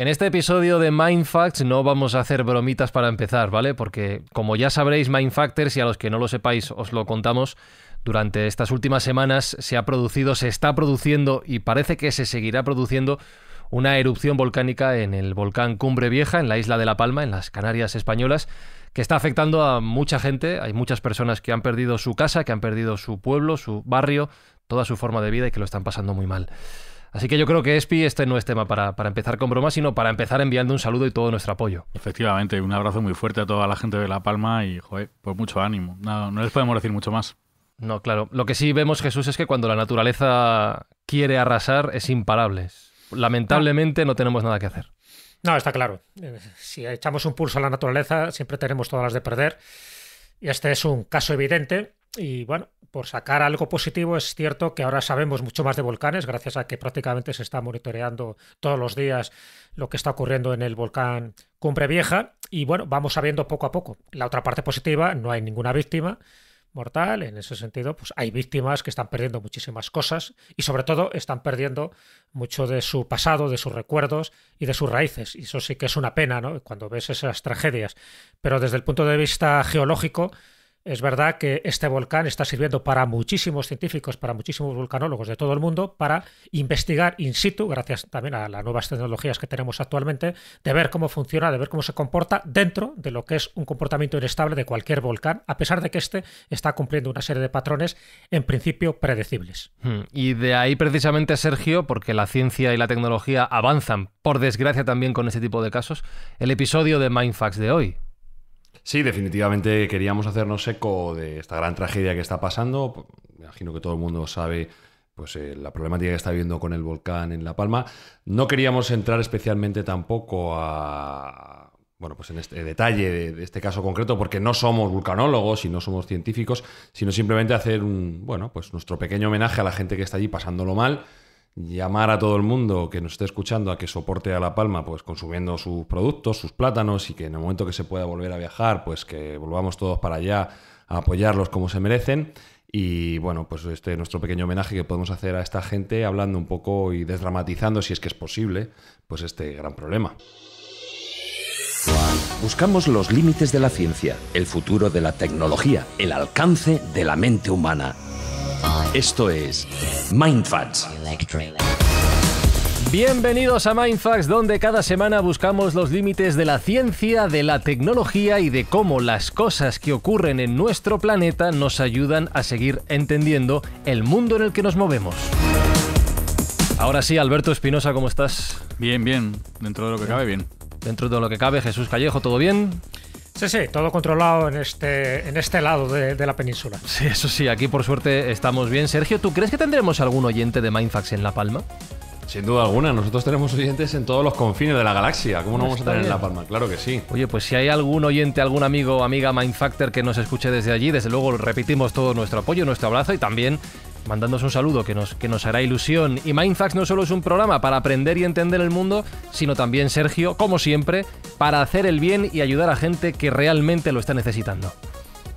En este episodio de Mind Facts no vamos a hacer bromitas para empezar, ¿vale? Porque como ya sabréis, Mind Factors, y a los que no lo sepáis os lo contamos, durante estas últimas semanas se ha producido, se está produciendo y parece que se seguirá produciendo una erupción volcánica en el volcán Cumbre Vieja, en la isla de La Palma, en las Canarias españolas, que está afectando a mucha gente. Hay muchas personas que han perdido su casa, que han perdido su pueblo, su barrio, toda su forma de vida y que lo están pasando muy mal. Así que yo creo que ESPI este no es tema para, para, empezar con bromas, sino para empezar enviando un saludo y todo nuestro apoyo. Efectivamente, un abrazo muy fuerte a toda la gente de La Palma y, joder, pues mucho ánimo. No, no les podemos decir mucho más. No, claro. Lo que sí vemos, Jesús, es que cuando la naturaleza quiere arrasar es imparable. Lamentablemente no tenemos nada que hacer. No, está claro. Eh, si echamos un pulso a la naturaleza, siempre tenemos todas las de perder. Y este es un caso evidente. Y bueno, por sacar algo positivo, es cierto que ahora sabemos mucho más de volcanes, gracias a que prácticamente se está monitoreando todos los días lo que está ocurriendo en el volcán Cumbre Vieja. Y bueno, vamos sabiendo poco a poco. La otra parte positiva, no hay ninguna víctima mortal. En ese sentido, pues hay víctimas que están perdiendo muchísimas cosas y sobre todo están perdiendo mucho de su pasado, de sus recuerdos y de sus raíces. Y eso sí que es una pena, ¿no? Cuando ves esas tragedias. Pero desde el punto de vista geológico, es verdad que este volcán está sirviendo para muchísimos científicos, para muchísimos vulcanólogos de todo el mundo, para investigar in situ, gracias también a las nuevas tecnologías que tenemos actualmente, de ver cómo funciona, de ver cómo se comporta dentro de lo que es un comportamiento inestable de cualquier volcán, a pesar de que éste está cumpliendo una serie de patrones en principio predecibles. Hmm, y de ahí precisamente, Sergio, porque la ciencia y la tecnología avanzan, por desgracia también con este tipo de casos, el episodio de Mindfax de hoy. Sí, definitivamente queríamos hacernos eco de esta gran tragedia que está pasando. Me imagino que todo el mundo sabe pues, eh, la problemática que está viendo con el volcán en La Palma. No queríamos entrar especialmente tampoco a bueno, pues en este eh, detalle de, este caso concreto, porque no somos vulcanólogos y no somos científicos, sino simplemente hacer un, bueno, pues nuestro pequeño homenaje a la gente que está allí pasándolo mal llamar a todo el mundo que nos esté escuchando a que soporte a La Palma, pues consumiendo sus productos, sus plátanos y que en el momento que se pueda volver a viajar, pues que volvamos todos para allá a apoyarlos como se merecen. Y bueno, pues este es nuestro pequeño homenaje que podemos hacer a esta gente hablando un poco y desdramatizando, si es que es posible, pues este gran problema. Buscamos los límites de la ciencia, el futuro de la tecnología, el alcance de la mente humana. Esto es MindFacts. Bienvenidos a MindFacts, donde cada semana buscamos los límites de la ciencia, de la tecnología y de cómo las cosas que ocurren en nuestro planeta nos ayudan a seguir entendiendo el mundo en el que nos movemos. Ahora sí, Alberto Espinosa, ¿cómo estás? Bien, bien, dentro de lo que cabe, bien. Dentro de lo que cabe, Jesús Callejo, ¿todo bien? Sí, sí, todo controlado en este, en este lado de, la península. Sí, eso sí, aquí por suerte estamos bien. Sergio, ¿tú crees que tendremos algún oyente de Mindfax en La Palma? Sin duda alguna, nosotros tenemos oyentes en todos los confines de la galaxia. ¿Cómo no, pues vamos a tener en La Palma? Claro que sí. Oye, pues si hay algún oyente, algún amigo o amiga Mindfactor que nos escuche desde allí, desde luego repetimos todo nuestro apoyo, nuestro abrazo y también mandándonos un saludo que nos, que nos hará ilusión. Y Mindfax no solo es un programa para aprender y entender el mundo, sino también, Sergio, como siempre, para hacer el bien y ayudar a gente que realmente lo está necesitando.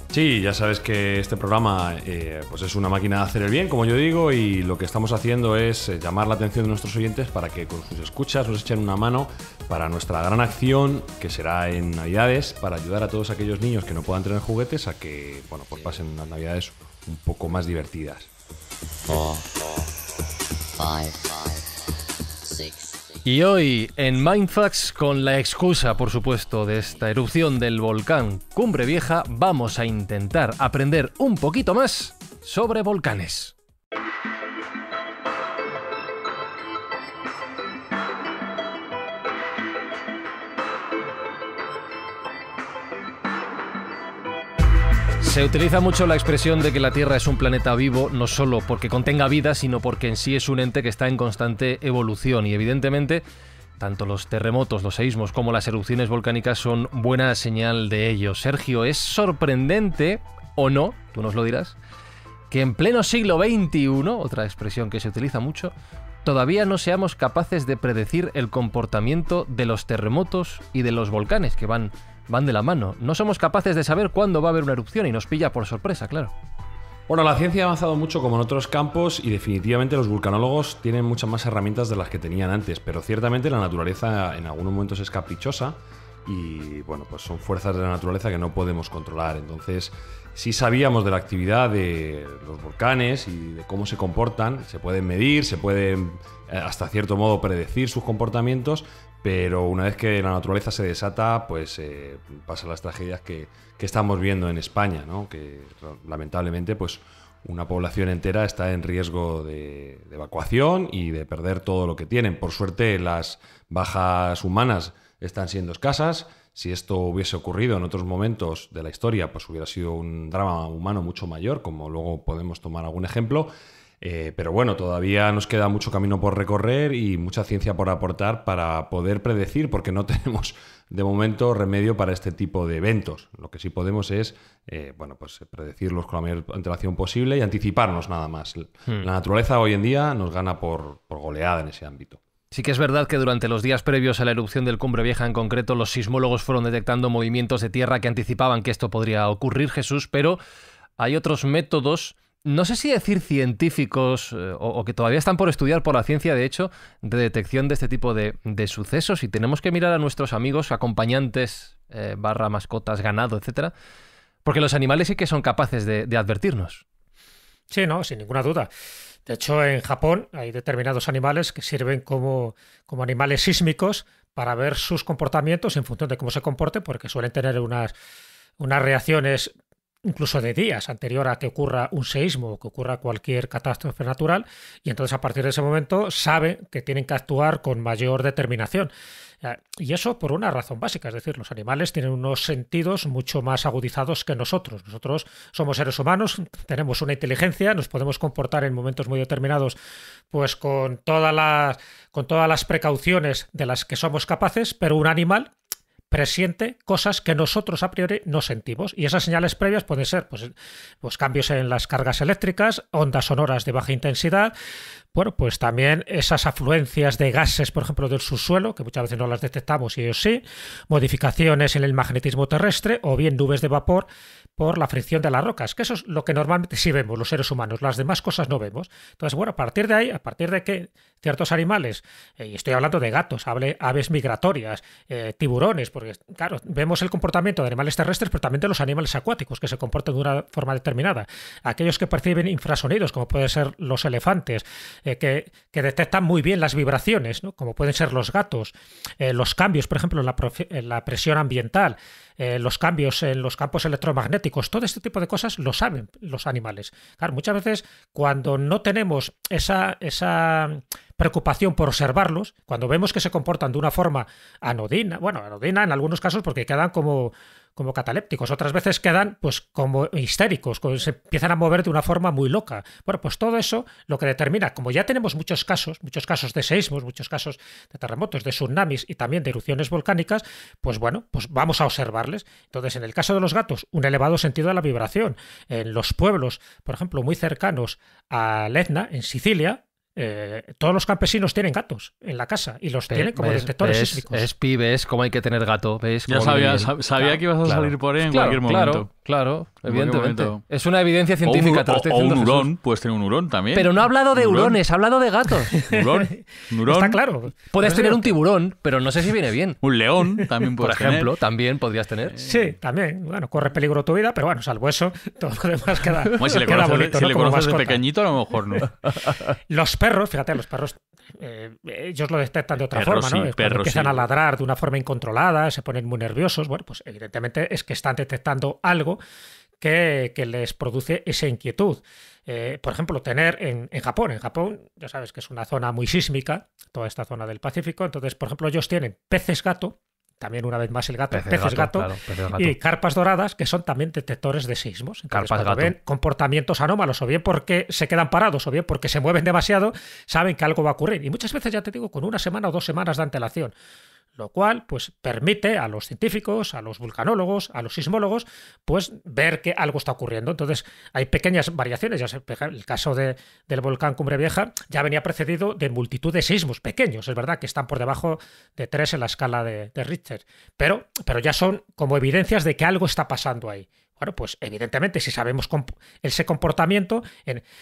Sí, ya sabes que este programa eh, pues es una máquina de hacer el bien, como yo digo, y lo que estamos haciendo es eh, llamar la atención de nuestros oyentes para que con sus escuchas nos echen una mano para nuestra gran acción, que será en Navidades, para ayudar a todos aquellos niños que no puedan tener juguetes a que bueno, pues pasen unas Navidades un poco más divertidas. Y hoy en Mindfax, con la excusa, por supuesto, de esta erupción del volcán Cumbre Vieja, vamos a intentar aprender un poquito más sobre volcanes. Se utiliza mucho la expresión de que la Tierra es un planeta vivo, no solo porque contenga vida, sino porque en sí es un ente que está en constante evolución y evidentemente tanto los terremotos, los seísmos como las erupciones volcánicas son buena señal de ello. Sergio, es sorprendente, o no, tú nos lo dirás, que en pleno siglo XXI, otra expresión que se utiliza mucho, todavía no seamos capaces de predecir el comportamiento de los terremotos y de los volcanes que van van de la mano. No somos capaces de saber cuándo va a haber una erupción y nos pilla por sorpresa, claro. Bueno, la ciencia ha avanzado mucho como en otros campos y definitivamente los vulcanólogos tienen muchas más herramientas de las que tenían antes, pero ciertamente la naturaleza en algunos momentos es caprichosa y bueno, pues son fuerzas de la naturaleza que no podemos controlar. Entonces, si sabíamos de la actividad de los volcanes y de cómo se comportan, se pueden medir, se pueden eh, hasta cierto modo predecir sus comportamientos, pero una vez que la naturaleza se desata, pues eh, pasan las tragedias que, estamos viendo en España, ¿no? que lamentablemente pues, una población entera está en riesgo de, de, evacuación y de perder todo lo que tienen. Por suerte las bajas humanas están siendo escasas. Si esto hubiese ocurrido en otros momentos de la historia, pues hubiera sido un drama humano mucho mayor, como luego podemos tomar algún ejemplo. Eh, pero bueno, todavía nos queda mucho camino por recorrer y mucha ciencia por aportar para poder predecir, porque no tenemos de momento remedio para este tipo de eventos. Lo que sí podemos es, eh, bueno, pues predecirlos con la mayor antelación posible y anticiparnos nada más. Hmm. La naturaleza hoy en día nos gana por, por goleada en ese ámbito. Sí que es verdad que durante los días previos a la erupción del Cumbre Vieja en concreto, los sismólogos fueron detectando movimientos de tierra que anticipaban que esto podría ocurrir, Jesús, pero hay otros métodos no sé si decir científicos eh, o, que todavía están por estudiar por la ciencia, de hecho, de detección de este tipo de, sucesos. Y tenemos que mirar a nuestros amigos, acompañantes, eh, barra mascotas, ganado, etcétera, porque los animales sí que son capaces de, advertirnos. Sí, no, sin ninguna duda. De hecho, en Japón hay determinados animales que sirven como, como animales sísmicos para ver sus comportamientos en función de cómo se comporte, porque suelen tener unas, unas reacciones incluso de días anterior a que ocurra un seísmo o que ocurra cualquier catástrofe natural, y entonces a partir de ese momento saben que tienen que actuar con mayor determinación. Eh, y eso por una razón básica, es decir, los animales tienen unos sentidos mucho más agudizados que nosotros. Nosotros somos seres humanos, tenemos una inteligencia, nos podemos comportar en momentos muy determinados, pues con todas las, con todas las precauciones de las que somos capaces, pero un animal presiente cosas que nosotros a priori no sentimos. Y esas señales previas pueden ser pues, pues cambios en las cargas eléctricas, ondas sonoras de baja intensidad, bueno, pues también esas afluencias de gases, por ejemplo, del subsuelo, que muchas veces no las detectamos y ellos sí, modificaciones en el magnetismo terrestre o bien nubes de vapor por la fricción de las rocas, que eso es lo que normalmente sí vemos los seres humanos, las demás cosas no vemos. Entonces, bueno, a partir de ahí, a partir de que ciertos animales, eh, y estoy hablando de gatos, hable, aves migratorias, eh, tiburones, porque claro, vemos el comportamiento de animales terrestres, pero también de los animales acuáticos, que se comportan de una forma determinada. Aquellos que perciben infrasonidos, como pueden ser los elefantes, eh, que, detectan muy bien las vibraciones, como pueden ser los gatos, los cambios, por ejemplo, en la presión ambiental, eh, los cambios en los campos electromagnéticos, todo este tipo de cosas lo saben los animales. muchas veces cuando no tenemos esa, esa preocupación por observarlos, cuando vemos que se comportan de una forma anodina, bueno, anodina en algunos casos porque quedan como, como catalépticos, otras veces quedan pues como histéricos, se empiezan a mover de una forma muy loca. Bueno, pues todo eso lo que determina, como ya tenemos muchos casos, muchos casos de seismos, muchos casos de terremotos, de tsunamis y también de erupciones volcánicas, pues bueno, pues vamos a observarles. Entonces, en el caso de los gatos, un elevado sentido de la vibración. En los pueblos, por ejemplo, muy cercanos a Etna, en Sicilia, eh, todos los campesinos tienen gatos en la casa y los tienen como detectores sísmicos. Es pibes cómo hay que tener gato. ¿Ves ya sabía, que ibas a salir por ahí en cualquier momento. Claro, evidentemente. Es una evidencia científica. O un, hurón, Puedes tener un hurón también. Pero no ha hablado de hurones, ha hablado de gatos. hurón, hurón. Está claro. Pues puedes tener un tiburón, pero no sé si viene bien. Un león también, por ejemplo, también podrías tener. Eh, sí, también. Bueno, corre peligro tu vida, pero bueno, salvo eso, todo lo demás queda, si bonito. Si le conoces de pequeñito, a lo mejor no. los perros, fíjate, los perros eh, eh, ellos lo detectan de otra forma, ¿no? empiezan a ladrar de una forma incontrolada, se ponen muy nerviosos, bueno, pues evidentemente es que están detectando algo que, les produce esa inquietud. Eh, por ejemplo, tener en, Japón, en Japón, ya sabes que es una zona muy sísmica, toda esta zona del Pacífico, entonces, por ejemplo, ellos tienen peces gato, también una vez más el gato, peces, gato, y carpas doradas, que son también detectores de sismos. Entonces, ven comportamientos anómalos, o bien porque se quedan parados, o bien porque se mueven demasiado, saben que algo va a ocurrir. Y muchas veces, ya te digo, con una semana o dos semanas de antelación lo cual pues permite a los científicos, a los vulcanólogos, a los sismólogos, pues ver que algo está ocurriendo. Entonces hay pequeñas variaciones, ya el caso del volcán Cumbre Vieja ya venía precedido de multitud de sismos pequeños, es verdad que están por debajo de tres en la escala de, Richter, pero, pero ya son como evidencias de que algo está pasando ahí. Bueno, pues evidentemente, si sabemos ese comportamiento.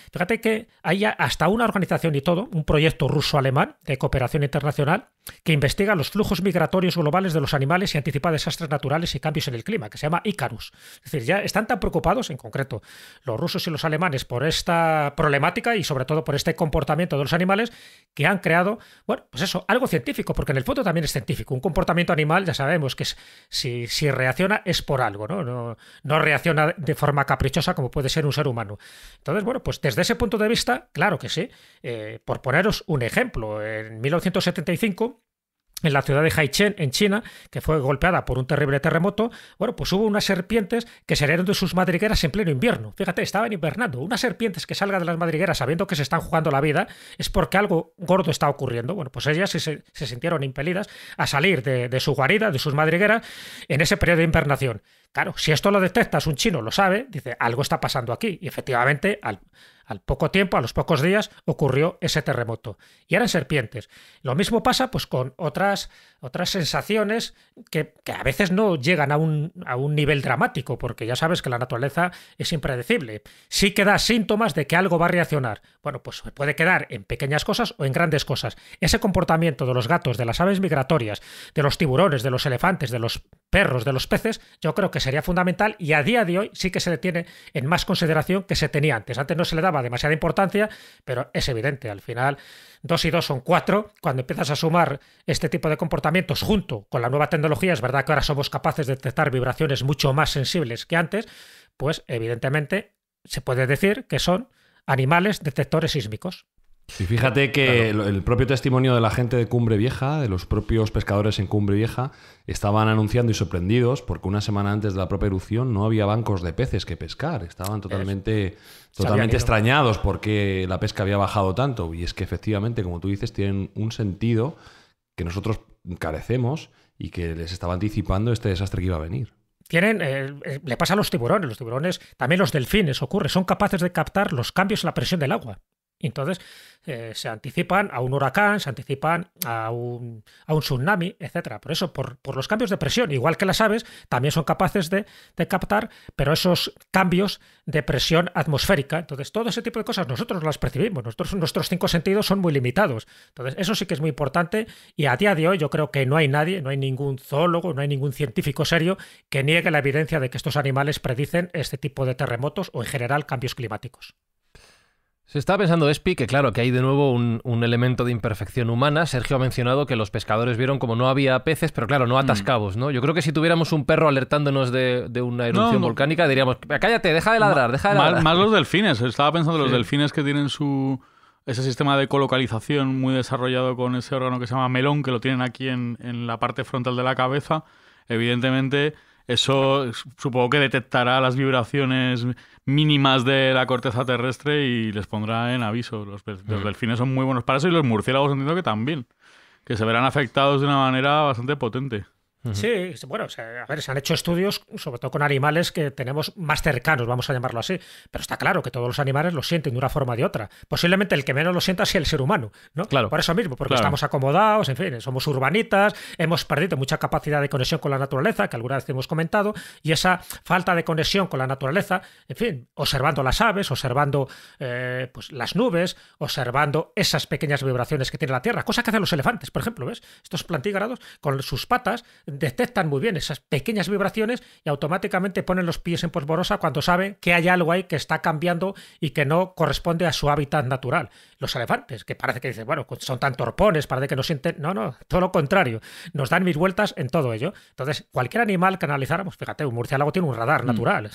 Fíjate que hay hasta una organización y todo, un proyecto ruso-alemán de cooperación internacional, que investiga los flujos migratorios globales de los animales y anticipa desastres naturales y cambios en el clima, que se llama Icarus. Es decir, ya están tan preocupados, en concreto los rusos y los alemanes, por esta problemática y sobre todo por este comportamiento de los animales, que han creado, bueno, pues eso, algo científico, porque en el fondo también es científico. Un comportamiento animal, ya sabemos que si, reacciona es por algo, ¿no? ¿no? reacciona de forma caprichosa como puede ser un ser humano. Entonces, bueno, pues desde ese punto de vista, claro que sí. Eh, por poneros un ejemplo, en 1975, en la ciudad de Haichen, en China, que fue golpeada por un terrible terremoto, bueno, pues hubo unas serpientes que salieron de sus madrigueras en pleno invierno. Fíjate, estaban invernando. Unas serpientes que salgan de las madrigueras sabiendo que se están jugando la vida es porque algo gordo está ocurriendo. Bueno, pues ellas se, sintieron impelidas a salir de, de su guarida, de sus madrigueras, en ese periodo de invernación. Claro, si esto lo detectas, un chino lo sabe, dice, algo está pasando aquí. Y efectivamente, al, al poco tiempo, a los pocos días, ocurrió ese terremoto. Y eran serpientes. Lo mismo pasa pues, con otras, otras sensaciones que, a veces no llegan a un, a un nivel dramático, porque ya sabes que la naturaleza es impredecible. Sí que da síntomas de que algo va a reaccionar. Bueno, pues puede quedar en pequeñas cosas o en grandes cosas. Ese comportamiento de los gatos, de las aves migratorias, de los tiburones, de los elefantes, de los perros, de los peces, yo creo que sería fundamental y a día de hoy sí que se le tiene en más consideración que se tenía antes. Antes no se le daba demasiada importancia, pero es evidente, al final dos y dos son cuatro. Cuando empiezas a sumar este tipo de comportamientos junto con la nueva tecnología, es verdad que ahora somos capaces de detectar vibraciones mucho más sensibles que antes, pues evidentemente se puede decir que son animales detectores sísmicos. Y fíjate que el propio testimonio de la gente de Cumbre Vieja, de los propios pescadores en Cumbre Vieja, estaban anunciando y sorprendidos porque una semana antes de la propia erupción no había bancos de peces que pescar. Estaban totalmente, totalmente extrañados porque la pesca había bajado tanto. Y es que efectivamente, como tú dices, tienen un sentido que nosotros carecemos y que les estaba anticipando este desastre que iba a venir tienen, eh, eh, le pasa a los tiburones, los tiburones, también los delfines, ocurre, son capaces de captar los cambios en la presión del agua. Entonces, eh, se anticipan a un huracán, se anticipan a un, tsunami, etc. Por eso, por, los cambios de presión, igual que las aves, también son capaces de, captar, pero esos cambios de presión atmosférica. Entonces, todo ese tipo de cosas nosotros las percibimos, nuestros cinco sentidos son muy limitados. Entonces, eso sí que es muy importante y a día de hoy yo creo que no hay nadie, no hay ningún zoólogo, no hay ningún científico serio que niegue la evidencia de que estos animales predicen este tipo de terremotos o en general cambios climáticos. Se estaba pensando, Espi, que claro, que hay de nuevo un, elemento de imperfección humana. Sergio ha mencionado que los pescadores vieron como no había peces, pero claro, no mm. atascados, ¿no? Yo creo que si tuviéramos un perro alertándonos de, una erupción volcánica, diríamos, cállate, deja de ladrar, deja de ladrar. Más, los delfines, estaba pensando los delfines que tienen su ese sistema de colocalización muy desarrollado con ese órgano que se llama melón, que lo tienen aquí en, en la parte frontal de la cabeza. Evidentemente eso supongo que detectará las vibraciones mínimas de la corteza terrestre y les pondrá en aviso. Los, mm. delfines son muy buenos para eso y los murciélagos entiendo que también, que se verán afectados de una manera bastante potente. Sí, bueno, a ver, se han hecho estudios, sobre todo con animales que tenemos más cercanos, vamos a llamarlo así. Pero está claro que todos los animales lo sienten de una forma o de otra. Posiblemente el que menos lo sienta sea el ser humano, ¿no? Claro. Por eso mismo, porque estamos acomodados, en fin, somos urbanitas, hemos perdido mucha capacidad de conexión con la naturaleza, que alguna vez hemos comentado, y esa falta de conexión con la naturaleza, en fin, observando las aves, observando eh, pues, las nubes, observando esas pequeñas vibraciones que tiene la Tierra, cosa que hacen los elefantes, por ejemplo, ¿ves? Estos plantígrados con sus patas detectan muy bien esas pequeñas vibraciones y automáticamente ponen los pies en posborosa cuando saben que hay algo ahí que está cambiando y que no corresponde a su hábitat natural. Los elefantes, que parece que dicen, bueno, pues son tan torpones, parece que no sienten. No, no, todo lo contrario. Nos dan mis vueltas en todo ello. Entonces, cualquier animal que analizáramos, fíjate, un murciélago tiene un radar mm. natural.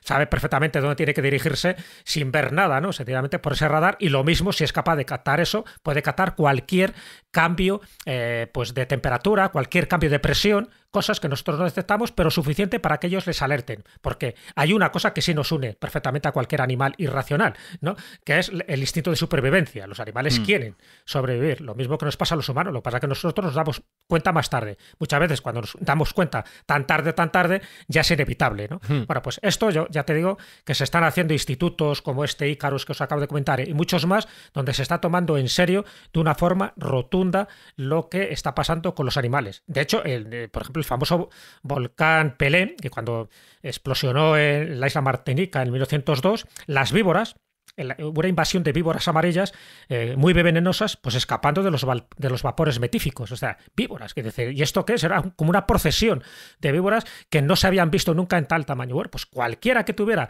Sabe perfectamente dónde tiene que dirigirse sin ver nada, ¿no? Sencillamente por ese radar. Y lo mismo, si es capaz de captar eso, puede captar cualquier cambio eh, pues de temperatura, cualquier cambio de presión, cosas que nosotros no detectamos, pero suficiente para que ellos les alerten. Porque hay una cosa que sí nos une perfectamente a cualquier animal irracional, ¿no? Que es el instinto de supervivencia. Los animales mm. quieren sobrevivir. Lo mismo que nos pasa a los humanos, lo que pasa es que nosotros nos damos cuenta más tarde. Muchas veces cuando nos damos cuenta tan tarde, tan tarde, ya es inevitable, ¿no? Mm. Bueno, pues esto yo ya te digo que se están haciendo institutos como este Icarus que os acabo de comentar y muchos más, donde se está tomando en serio de una forma rotunda lo que está pasando con los animales. De hecho, el, por ejemplo, el famoso volcán Pelé, que cuando explosionó en la isla Martinica en 1902, las víboras, una invasión de víboras amarillas eh, muy venenosas, pues escapando de los, de los vapores metíficos, o sea, víboras. Que decir, ¿Y esto qué es? Era como una procesión de víboras que no se habían visto nunca en tal tamaño. Bueno, pues cualquiera que tuviera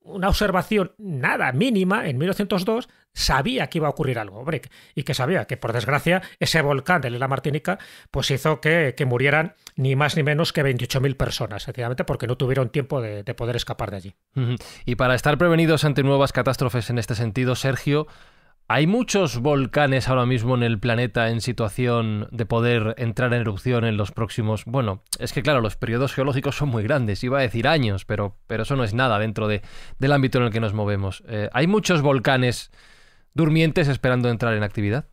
una observación nada mínima en 1902 sabía que iba a ocurrir algo, hombre, y que sabía que por desgracia ese volcán de la Martinica pues hizo que, murieran ni más ni menos que 28.000 personas, sencillamente porque no tuvieron tiempo de, poder escapar de allí. Y para estar prevenidos ante nuevas catástrofes en este sentido, Sergio, ¿Hay muchos volcanes ahora mismo en el planeta en situación de poder entrar en erupción en los próximos? Bueno, es que claro, los periodos geológicos son muy grandes, iba a decir años, pero, pero eso no es nada dentro del ámbito en el que nos movemos. Eh, ¿Hay muchos volcanes durmientes esperando entrar en actividad.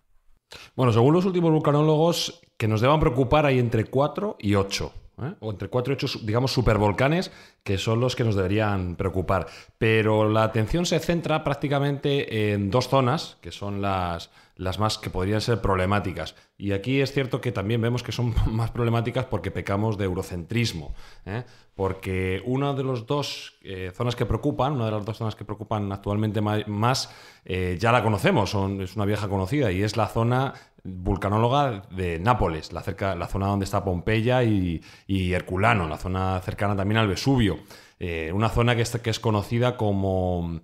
Bueno, según los últimos vulcanólogos, que nos deban preocupar hay entre 4 y 8. ¿eh? O entre 4 y 8, digamos, supervolcanes, que son los que nos deberían preocupar. Pero la atención se centra prácticamente en dos zonas, que son las, las más que podrían ser problemáticas. Y aquí es cierto que también vemos que son más problemáticas porque pecamos de eurocentrismo, ¿eh? porque una de las dos eh, zonas que preocupan, una de las dos zonas que preocupan actualmente más, eh, ya la conocemos, es una vieja conocida, y es la zona vulcanóloga de Nápoles, la, zona donde está Pompeya y, Herculano, la zona cercana también al Vesubio. una zona que es, conocida como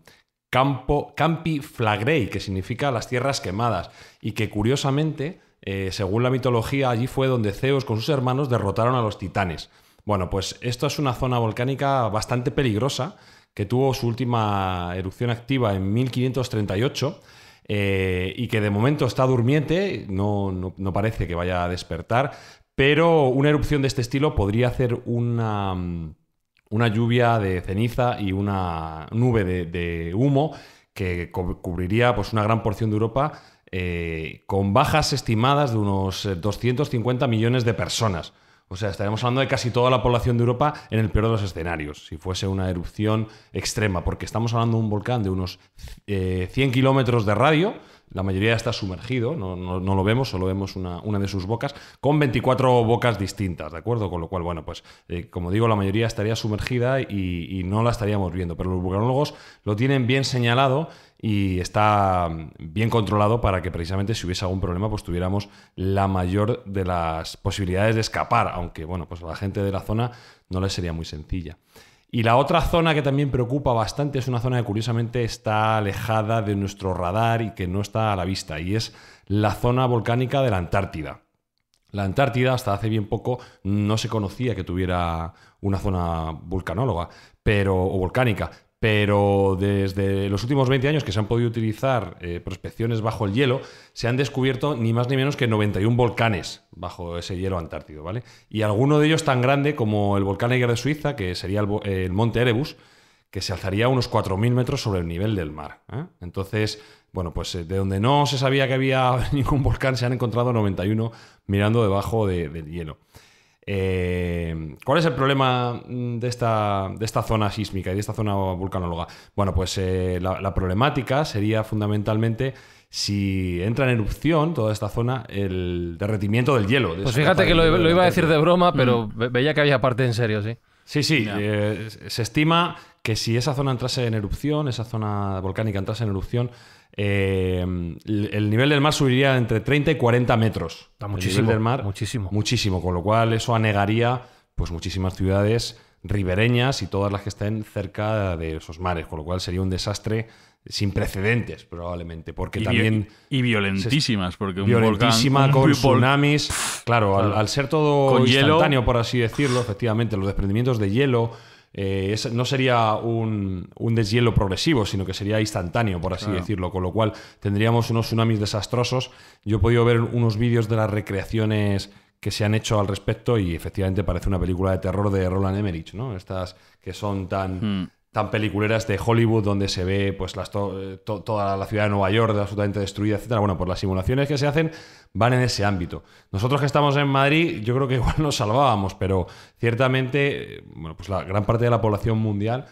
Campo, Campi Flagrei, que significa las tierras quemadas, y que curiosamente, eh, según la mitología, allí fue donde Zeus con sus hermanos derrotaron a los titanes. Bueno, pues esto es una zona volcánica bastante peligrosa, que tuvo su última erupción activa en 1538. Eh, y que de momento está durmiente, no, no parece que vaya a despertar, pero una erupción de este estilo podría hacer una mm, una lluvia de ceniza y una nube de, humo que cubriría pues, una gran porción de Europa eh, con bajas estimadas de unos 250 millones de personas. O sea, estaríamos hablando de casi toda la población de Europa en el peor de los escenarios, si fuese una erupción extrema, porque estamos hablando de un volcán de unos 100 eh, kilómetros de radio, la mayoría está sumergido, no, lo vemos, solo vemos una, de sus bocas, con 24 bocas distintas, ¿de acuerdo? Con lo cual, bueno, pues eh, como digo, la mayoría estaría sumergida y, no la estaríamos viendo, pero los vulcanólogos lo tienen bien señalado y está mm, bien controlado para que precisamente si hubiese algún problema pues tuviéramos la mayor de las posibilidades de escapar, aunque bueno, pues a la gente de la zona no les sería muy sencilla. Y la otra zona que también preocupa bastante es una zona que curiosamente está alejada de nuestro radar y que no está a la vista, y es la zona volcánica de la Antártida. La Antártida hasta hace bien poco no se conocía que tuviera una zona vulcanóloga pero, o volcánica, pero desde los últimos 20 años que se han podido utilizar eh, prospecciones bajo el hielo, se han descubierto ni más ni menos que 91 volcanes bajo ese hielo antártico, ¿vale? Y alguno de ellos tan grande como el volcán Eiger de Suiza, que sería el, eh, monte Erebus, que se alzaría unos 4.000 metros sobre el nivel del mar. ¿eh? Entonces, bueno, pues de donde no se sabía que había ningún volcán, se han encontrado 91 mirando debajo del hielo. Eh, ¿Cuál es el problema mm, de esta, de esta, zona sísmica y de esta zona vulcanóloga? Bueno, pues eh, la, problemática sería fundamentalmente si entra en erupción toda esta zona el derretimiento del hielo. pues fíjate que lo, iba a decir de broma, mm. pero veía que había parte en serio, sí. Sí, sí, eh, se estima que si esa zona entrase en erupción, esa zona volcánica entrase en erupción, eh, el, nivel del mar subiría entre 30 y 40 metros. Está muchísimo. muchísimo. Muchísimo, con lo cual eso anegaría pues, muchísimas ciudades ribereñas y todas las que estén cerca de esos mares, con lo cual sería un desastre sin precedentes probablemente, porque también... Y violentísimas, porque un violentísima volcán, con tsunamis, claro, Al, ser todo instantáneo, por así decirlo, efectivamente, los desprendimientos de hielo, eh, no sería un, deshielo progresivo, sino que sería instantáneo, por así decirlo, con lo cual tendríamos unos tsunamis desastrosos. Yo he podido ver unos vídeos de las recreaciones que se han hecho al respecto y efectivamente parece una película de terror de Roland Emmerich, ¿no? Estas que son tan... Hmm tan peliculeras de Hollywood donde se ve pues las eh, toda la ciudad de Nueva York absolutamente destruida, etcétera. Bueno, por pues las simulaciones que se hacen van en ese ámbito. Nosotros que estamos en Madrid, yo creo que igual nos salvábamos, pero ciertamente, eh, bueno, pues la gran parte de la población mundial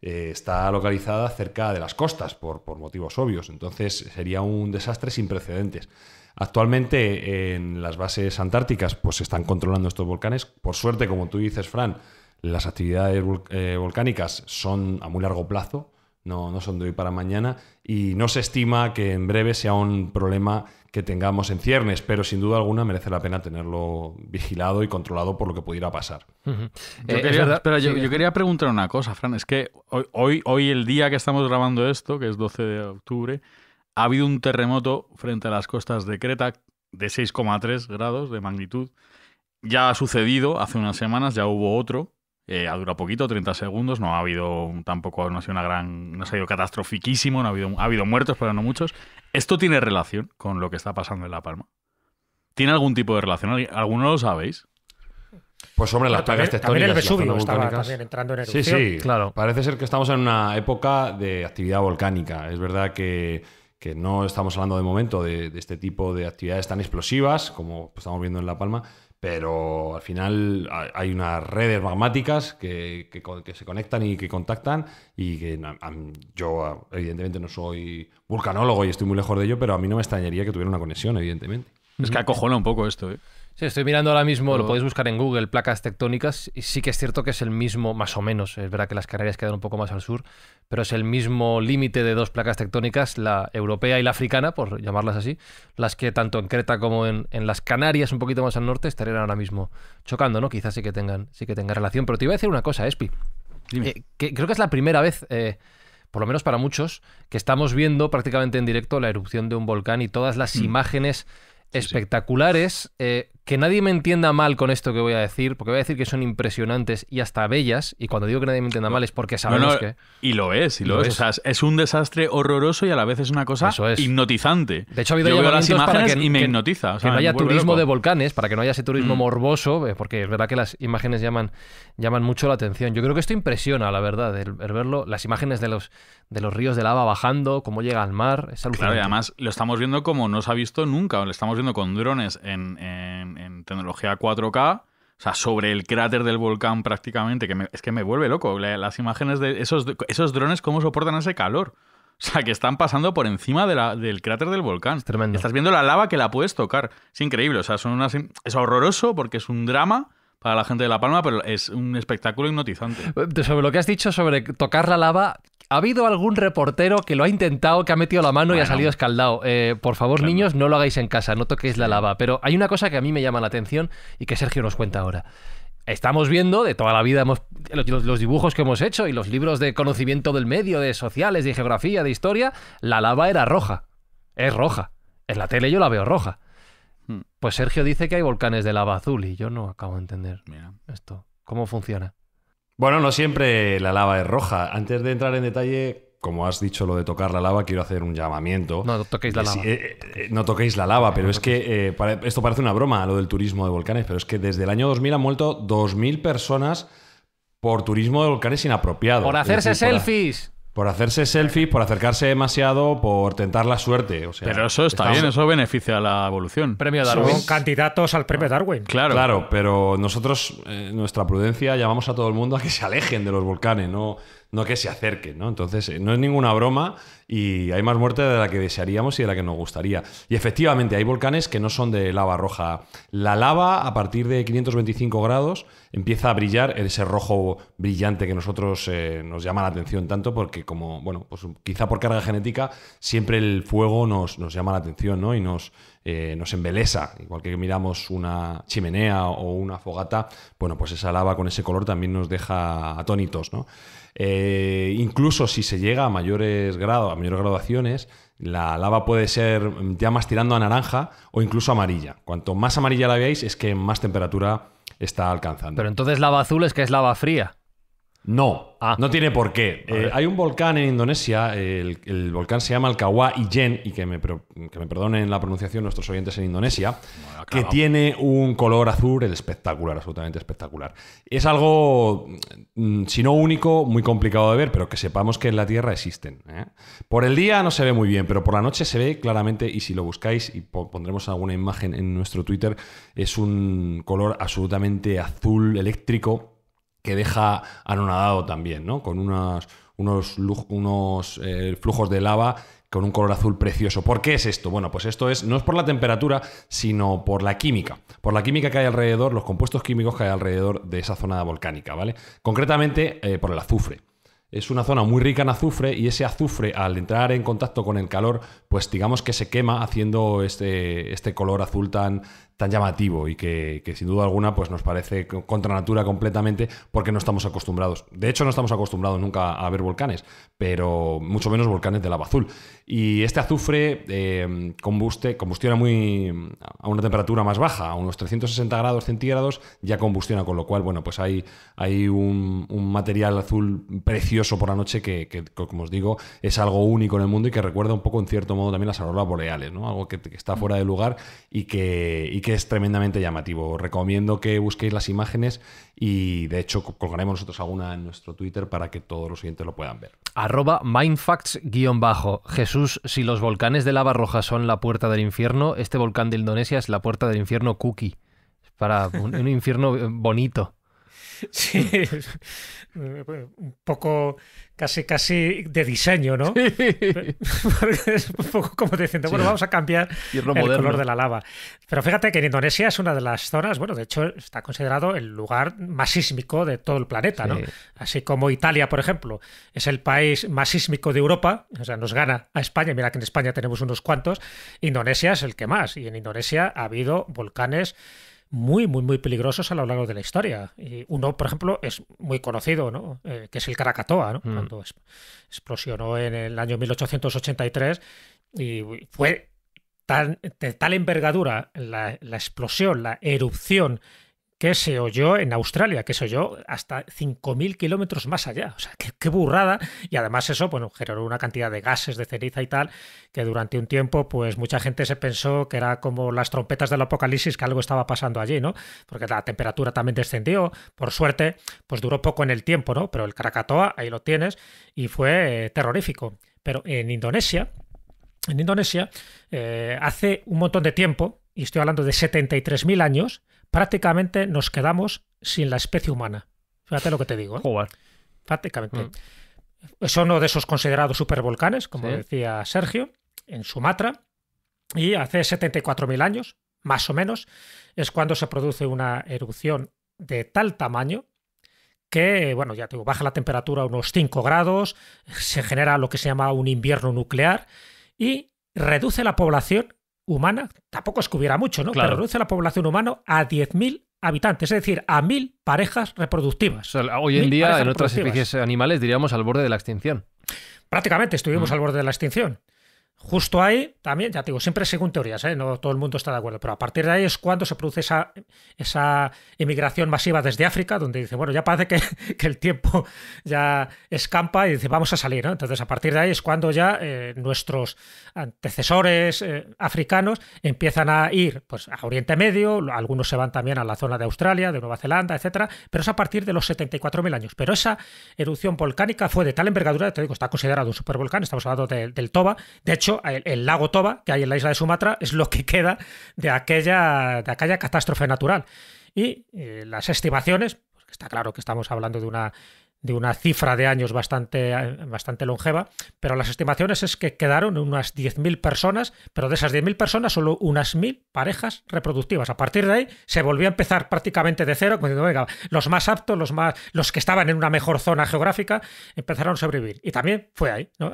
eh, está localizada cerca de las costas por, por motivos obvios. Entonces sería un desastre sin precedentes. Actualmente en las bases antárticas pues se están controlando estos volcanes. Por suerte, como tú dices, Fran, las actividades eh, volcánicas son a muy largo plazo, no, no son de hoy para mañana, y no se estima que en breve sea un problema que tengamos en ciernes, pero sin duda alguna merece la pena tenerlo vigilado y controlado por lo que pudiera pasar. pero yo, eh, quería preguntar una cosa, Fran, es que hoy, hoy, hoy, el día que estamos grabando esto, que es 12 de octubre, ha habido un terremoto frente a las costas de Creta de 6,3 grados de magnitud. Ya ha sucedido hace unas semanas, ya hubo otro. Eh, ha durado poquito, 30 segundos, no ha habido tampoco, no ha sido una gran, no ha sido catastrofiquísimo, no ha habido, ha habido muertos, pero no muchos. ¿Esto tiene relación con lo que está pasando en La Palma? ¿Tiene algún tipo de relación? ¿Alguno lo sabéis? Pues hombre, las plagas tectónicas. También el Vesubio estaba también entrando en erupción. Sí, sí, claro. Parece ser que estamos en una época de actividad volcánica. Es verdad que, no estamos hablando de momento de, este tipo de actividades tan explosivas como estamos viendo en La Palma, pero al final hay unas redes magmáticas que, que, se conectan y que contactan y que yo evidentemente no soy vulcanólogo y estoy muy lejos de ello, pero a mí no me extrañaría que tuviera una conexión, evidentemente. Es que acojona un poco esto, ¿eh? Sí, estoy mirando ahora mismo, lo podéis buscar en Google, placas tectónicas, y sí que es cierto que es el mismo, más o menos, es verdad que las Canarias quedan un poco más al sur, pero es el mismo límite de dos placas tectónicas, la europea y la africana, por llamarlas así, las que tanto en Creta como en, las Canarias, un poquito más al norte, estarían ahora mismo chocando, ¿no? Quizás sí que tengan, sí que tengan relación. Pero te iba a decir una cosa, Espi. Eh, creo que es la primera vez. Eh, por lo menos para muchos, que estamos viendo prácticamente en directo la erupción de un volcán y todas las mm. imágenes espectaculares eh, que nadie me entienda mal con esto que voy a decir, porque voy a decir que son impresionantes y hasta bellas, y cuando digo que nadie me entienda mal es porque sabemos que... Y lo es, y lo, es. es. un desastre horroroso y a la vez es una cosa hipnotizante. De hecho, ha habido Yo veo las imágenes que, y me hipnotiza. que no haya turismo de volcanes, para que no haya ese turismo mm. morboso, eh, porque es verdad que las imágenes llaman, llaman mucho la atención. Yo creo que esto impresiona, la verdad, el, verlo, las imágenes de los, de los ríos de lava bajando, cómo llega al mar, es Claro, y además lo estamos viendo como no se ha visto nunca, lo estamos viendo con drones en en, tecnología 4K, o sea, sobre el cráter del volcán prácticamente, que es que me vuelve loco. Las imágenes de esos, esos drones, cómo soportan ese calor. O sea, que están pasando por encima del cráter del volcán. tremendo. Estás viendo la lava que la puedes tocar. Es increíble. O sea, son es horroroso porque es un drama para la gente de La Palma, pero es un espectáculo hipnotizante. Eh, sobre lo que has dicho sobre tocar la lava, ha habido algún reportero que lo ha intentado, que ha metido la mano y ha salido escaldado. Eh, por favor, niños, no lo hagáis en casa, no toquéis la lava. Pero hay una cosa que a mí me llama la atención y que Sergio nos cuenta ahora estamos viendo, de toda la vida los, dibujos que hemos hecho y los libros de conocimiento del medio, de sociales, de geografía, de historia, la lava era roja. Es roja. En la tele yo la veo roja. Hmm. Pues Sergio dice que hay volcanes de lava azul y yo no acabo de entender esto. ¿Cómo funciona? Bueno, no siempre la lava es roja. Antes de entrar en detalle, como has dicho lo de tocar la lava, quiero hacer un llamamiento. No toquéis la lava. Eh, eh, no toquéis la lava, pero es que eh, esto parece una broma, lo del turismo de volcanes, pero es que desde el año 2000 han muerto 2.000 personas por turismo de volcanes inapropiado. Por hacerse selfies. Por hacerse selfies, por acercarse demasiado, por tentar la suerte. O sea, pero eso está, bien, eso beneficia a la evolución. Premio Darwin. Son candidatos al premio Darwin. Claro. Claro, pero nosotros, eh, nuestra prudencia, llamamos a todo el mundo a que se alejen de los volcanes, ¿no? no que se acerquen, ¿no? Entonces, eh, no es ninguna broma y hay más muerte de la que desearíamos y de la que nos gustaría. Y efectivamente, hay volcanes que no son de lava roja. La lava, a partir de 525 grados, empieza a brillar ese rojo brillante que nosotros eh, nos llama la atención tanto porque, como, bueno, pues quizá por carga genética, siempre el fuego nos, llama la atención, ¿no? Y nos, eh, nos embelesa. Igual que miramos una chimenea o una fogata, bueno, pues esa lava con ese color también nos deja atónitos, ¿no? Eh, incluso si se llega a mayores grados, a mayores graduaciones, la lava puede ser ya más tirando a naranja o incluso amarilla. Cuanto más amarilla la veáis, es que más temperatura está alcanzando. Pero entonces lava azul es que es lava fría. No, ah. no tiene por qué. Eh, hay un volcán en Indonesia, el, volcán se llama el Kawa Ijen, y que me, que perdonen la pronunciación nuestros oyentes en Indonesia, que tiene un color azul espectacular, absolutamente espectacular. Es algo, mm, si no único, muy complicado de ver, pero que sepamos que en la Tierra existen. ¿eh? Por el día no se ve muy bien, pero por la noche se ve claramente, y si lo buscáis, y pondremos alguna imagen en nuestro Twitter, es un color absolutamente azul, eléctrico, que deja anonadado también, ¿no? Con unas, unos, unos eh, flujos de lava con un color azul precioso. ¿Por qué es esto? Bueno, pues esto es, no es por la temperatura, sino por la química. Por la química que hay alrededor, los compuestos químicos que hay alrededor de esa zona volcánica, ¿vale? Concretamente eh, por el azufre. Es una zona muy rica en azufre y ese azufre al entrar en contacto con el calor, pues digamos que se quema haciendo este, este color azul tan, tan llamativo y que, sin duda alguna pues nos parece contra completamente porque no estamos acostumbrados. De hecho, no estamos acostumbrados nunca a ver volcanes, pero mucho menos volcanes de lava azul. Y este azufre eh, combuste, combustiona muy a una temperatura más baja, a unos 360 grados centígrados, ya combustiona, con lo cual, bueno, pues hay, hay un, material azul precioso por la noche que, como os digo, es algo único en el mundo y que recuerda un poco, en cierto modo, también las auroras boreales, ¿no? Algo que, está fuera de lugar y que, que es tremendamente llamativo. recomiendo que busquéis las imágenes y de hecho colgaremos nosotros alguna en nuestro Twitter para que todos los siguientes lo puedan ver. Arroba mindfacts Jesús, si los volcanes de lava roja son la puerta del infierno, este volcán de Indonesia es la puerta del infierno cookie. Para un, un infierno eh, bonito. Sí, un poco casi, casi de diseño, ¿no? es un poco como diciendo, bueno, vamos a cambiar el color de la lava. Pero fíjate que en Indonesia es una de las zonas, bueno, de hecho está considerado el lugar más sísmico de todo el planeta, ¿no? Así como Italia, por ejemplo, es el país más sísmico de Europa, o sea, nos gana a España, mira que en España tenemos unos cuantos, Indonesia es el que más, y en Indonesia ha habido volcanes muy, muy, muy peligrosos a lo largo de la historia. Y uno, por ejemplo, es muy conocido, ¿no? Eh, que es el Krakatoa, mm. Cuando explosionó en el año 1883 y fue tan, de tal envergadura la, la explosión, la erupción que se oyó en Australia, que se oyó hasta 5.000 kilómetros más allá. O sea, qué, burrada. Y además eso, bueno, generó una cantidad de gases de ceniza y tal, que durante un tiempo, pues mucha gente se pensó que era como las trompetas del apocalipsis, que algo estaba pasando allí, ¿no? Porque la temperatura también descendió. Por suerte, pues duró poco en el tiempo, ¿no? Pero el Krakatoa, ahí lo tienes, y fue eh, terrorífico. Pero en Indonesia, en Indonesia, eh, hace un montón de tiempo, y estoy hablando de 73.000 años, prácticamente nos quedamos sin la especie humana. Fíjate lo que te digo. ¿eh? Prácticamente. Mm. uno de esos considerados supervolcanes, como decía Sergio, en Sumatra. Y hace 74.000 años, más o menos, es cuando se produce una erupción de tal tamaño que, bueno, ya baja la temperatura a unos 5 grados, se genera lo que se llama un invierno nuclear y reduce la población humana, tampoco es que hubiera mucho, ¿no? Pero reduce la población humana a 10.000 habitantes, es decir, a 1.000 parejas reproductivas. hoy en día, en otras especies animales, diríamos al borde de la extinción. Prácticamente estuvimos mm. al borde de la extinción. Justo ahí, también, ya te digo, siempre según teorías, ¿eh? no todo el mundo está de acuerdo, pero a partir de ahí es cuando se produce esa, esa emigración masiva desde África, donde dice, bueno, ya parece que, el tiempo ya escampa y dice, vamos a salir. Entonces, a partir de ahí es cuando ya eh, nuestros antecesores eh, africanos empiezan a ir pues, a Oriente Medio, algunos se van también a la zona de Australia, de Nueva Zelanda, etcétera, pero es a partir de los 74.000 años. Pero esa erupción volcánica fue de tal envergadura, te digo, está considerado un supervolcán, estamos hablando del Toba, de hecho, el, lago Toba, que hay en la isla de Sumatra, es lo que queda de aquella, de aquella catástrofe natural. Y eh, las estimaciones, pues, está claro que estamos hablando de una, de una cifra de años bastante, bastante longeva, pero las estimaciones es que quedaron unas 10.000 personas, pero de esas 10.000 personas solo unas 1.000 parejas reproductivas. A partir de ahí se volvió a empezar prácticamente de cero, diciendo, los más aptos, los, más, los que estaban en una mejor zona geográfica, empezaron a sobrevivir. Y también fue ahí, ¿no?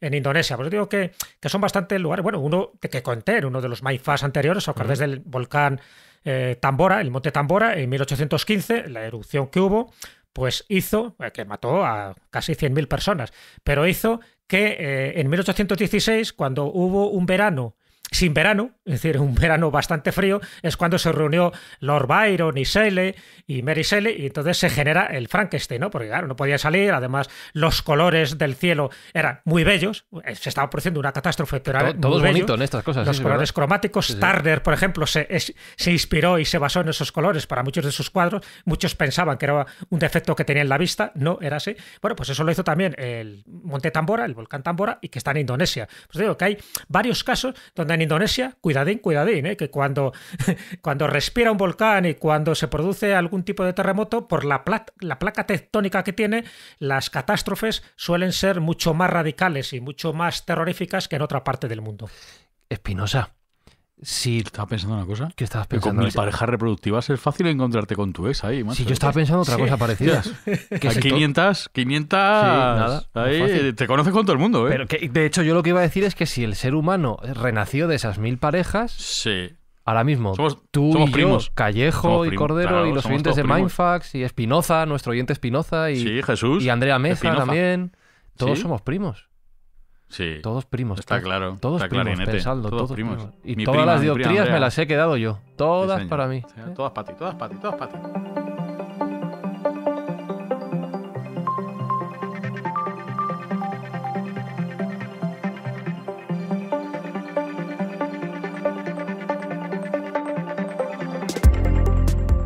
en Indonesia. Pues digo que, que son bastantes lugares. Bueno, uno que conté en uno de los Maifas anteriores, a través del volcán eh, Tambora, el monte Tambora, en 1815, la erupción que hubo, pues hizo, eh, que mató a casi 100.000 personas, pero hizo que eh, en 1816, cuando hubo un verano sin verano, es decir, un verano bastante frío, es cuando se reunió Lord Byron y Shelley y Mary Shelley y entonces se genera el Frankenstein, ¿no? Porque claro, no podía salir, además los colores del cielo eran muy bellos, eh, se estaba produciendo una catástrofe, pero todo, bonito en estas cosas. Los colores cromáticos, Turner, por ejemplo, se, se inspiró y se basó en esos colores para muchos de sus cuadros, muchos pensaban que era un defecto que tenía en la vista, no era así. Bueno, pues eso lo hizo también el Monte Tambora, el volcán Tambora y que está en Indonesia. Pues digo que hay varios casos donde en Indonesia, cuidadín, cuidadín, ¿eh? que cuando, cuando respira un volcán y cuando se produce algún tipo de terremoto, por la, la placa tectónica que tiene, las catástrofes suelen ser mucho más radicales y mucho más terroríficas que en otra parte del mundo. Espinosa, Sí, estaba pensando una cosa. ¿Qué estabas pensando? Que con mi pareja reproductivas es fácil encontrarte con tu ex ahí. Si Sí, yo estaba pensando otra cosa parecida. que 500, 500... nada, te conoces con todo el mundo, ¿eh? que, de hecho, yo lo que iba a decir es que si el ser humano renació de esas mil parejas... Sí. Ahora mismo, somos, tú y primos. yo, Callejo y Cordero y los oyentes de Mindfax y Espinoza, nuestro oyente Espinoza y, Jesús, y Andrea Mesa también. Todos somos primos. Sí. Todos primos. Está claro. Todos primos, pensando todos, todos, primos. Y todas las dioptrías me las he quedado yo. Todas para mí. todas para ti, todas para ti, todas para ti.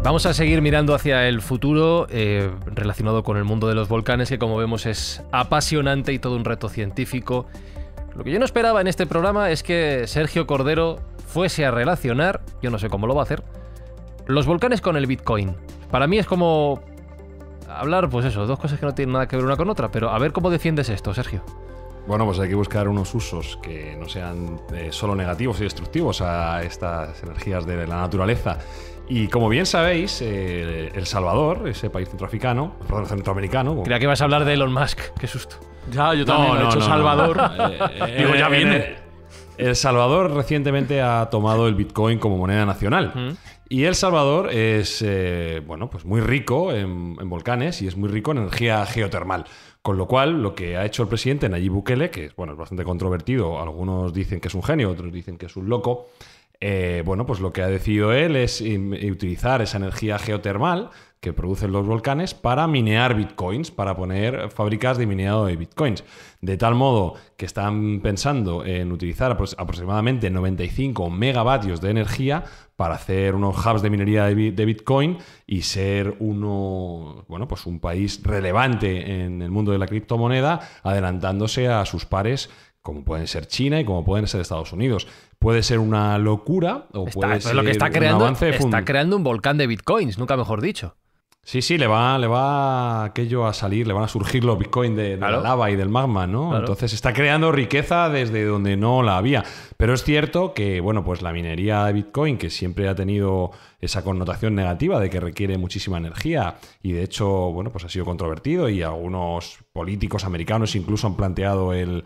Vamos a seguir mirando hacia el futuro eh, relacionado con el mundo de los volcanes, que como vemos es apasionante y todo un reto científico. Lo que yo no esperaba en este programa es que Sergio Cordero fuese a relacionar, yo no sé cómo lo va a hacer, los volcanes con el Bitcoin. Para mí es como hablar, pues eso, dos cosas que no tienen nada que ver una con otra, pero a ver cómo defiendes esto, Sergio. Bueno, pues hay que buscar unos usos que no sean eh, solo negativos y destructivos a estas energías de la naturaleza. Y como bien sabéis, eh, El Salvador, ese país centroafricano, perdón, centroamericano. que ibas a hablar de Elon Musk, qué susto. Ya, yo también he hecho Salvador. Eh, eh, Digo, ya viene. El Salvador recientemente ha tomado el Bitcoin como moneda nacional. Y El Salvador es bueno, pues muy rico en, volcanes y es muy rico en energía geotermal. Con lo cual, lo que ha hecho el presidente Nayib Bukele, que bueno, es bastante controvertido, algunos dicen que es un genio, otros dicen que es un loco, eh, bueno, pues lo que ha decidido él es utilizar esa energía geotermal que producen los volcanes para minear bitcoins, para poner fábricas de mineado de bitcoins. De tal modo que están pensando en utilizar aproximadamente 95 megavatios de energía para hacer unos hubs de minería de bitcoin y ser uno, bueno, pues un país relevante en el mundo de la criptomoneda, adelantándose a sus pares como pueden ser China y como pueden ser Estados Unidos puede ser una locura o puede ser lo que está creando, un avance de Está creando un volcán de bitcoins, nunca mejor dicho. Sí, sí, le va, le va aquello a salir, le van a surgir los bitcoins de, la lava y del magma, ¿no? Entonces está creando riqueza desde donde no la había. Pero es cierto que, bueno, pues la minería de bitcoin, que siempre ha tenido esa connotación negativa de que requiere muchísima energía y de hecho, bueno, pues ha sido controvertido y algunos políticos americanos incluso han planteado el,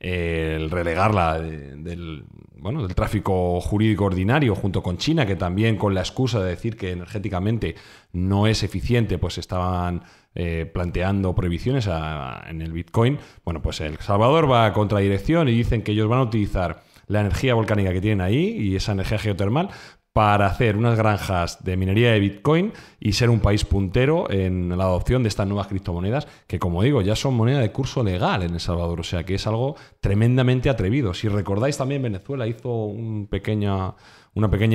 eh, el relegarla del, bueno, del tráfico jurídico ordinario junto con China, que también con la excusa de decir que energéticamente no es eficiente, pues estaban eh, planteando prohibiciones en el Bitcoin. Bueno, pues El Salvador va a contradirección y dicen que ellos van a utilizar la energía volcánica que tienen ahí y esa energía geotermal para hacer unas granjas de minería de Bitcoin y ser un país puntero en la adopción de estas nuevas criptomonedas, que como digo, ya son moneda de curso legal en El Salvador, o sea que es algo tremendamente atrevido. Si recordáis también, Venezuela hizo una pequeña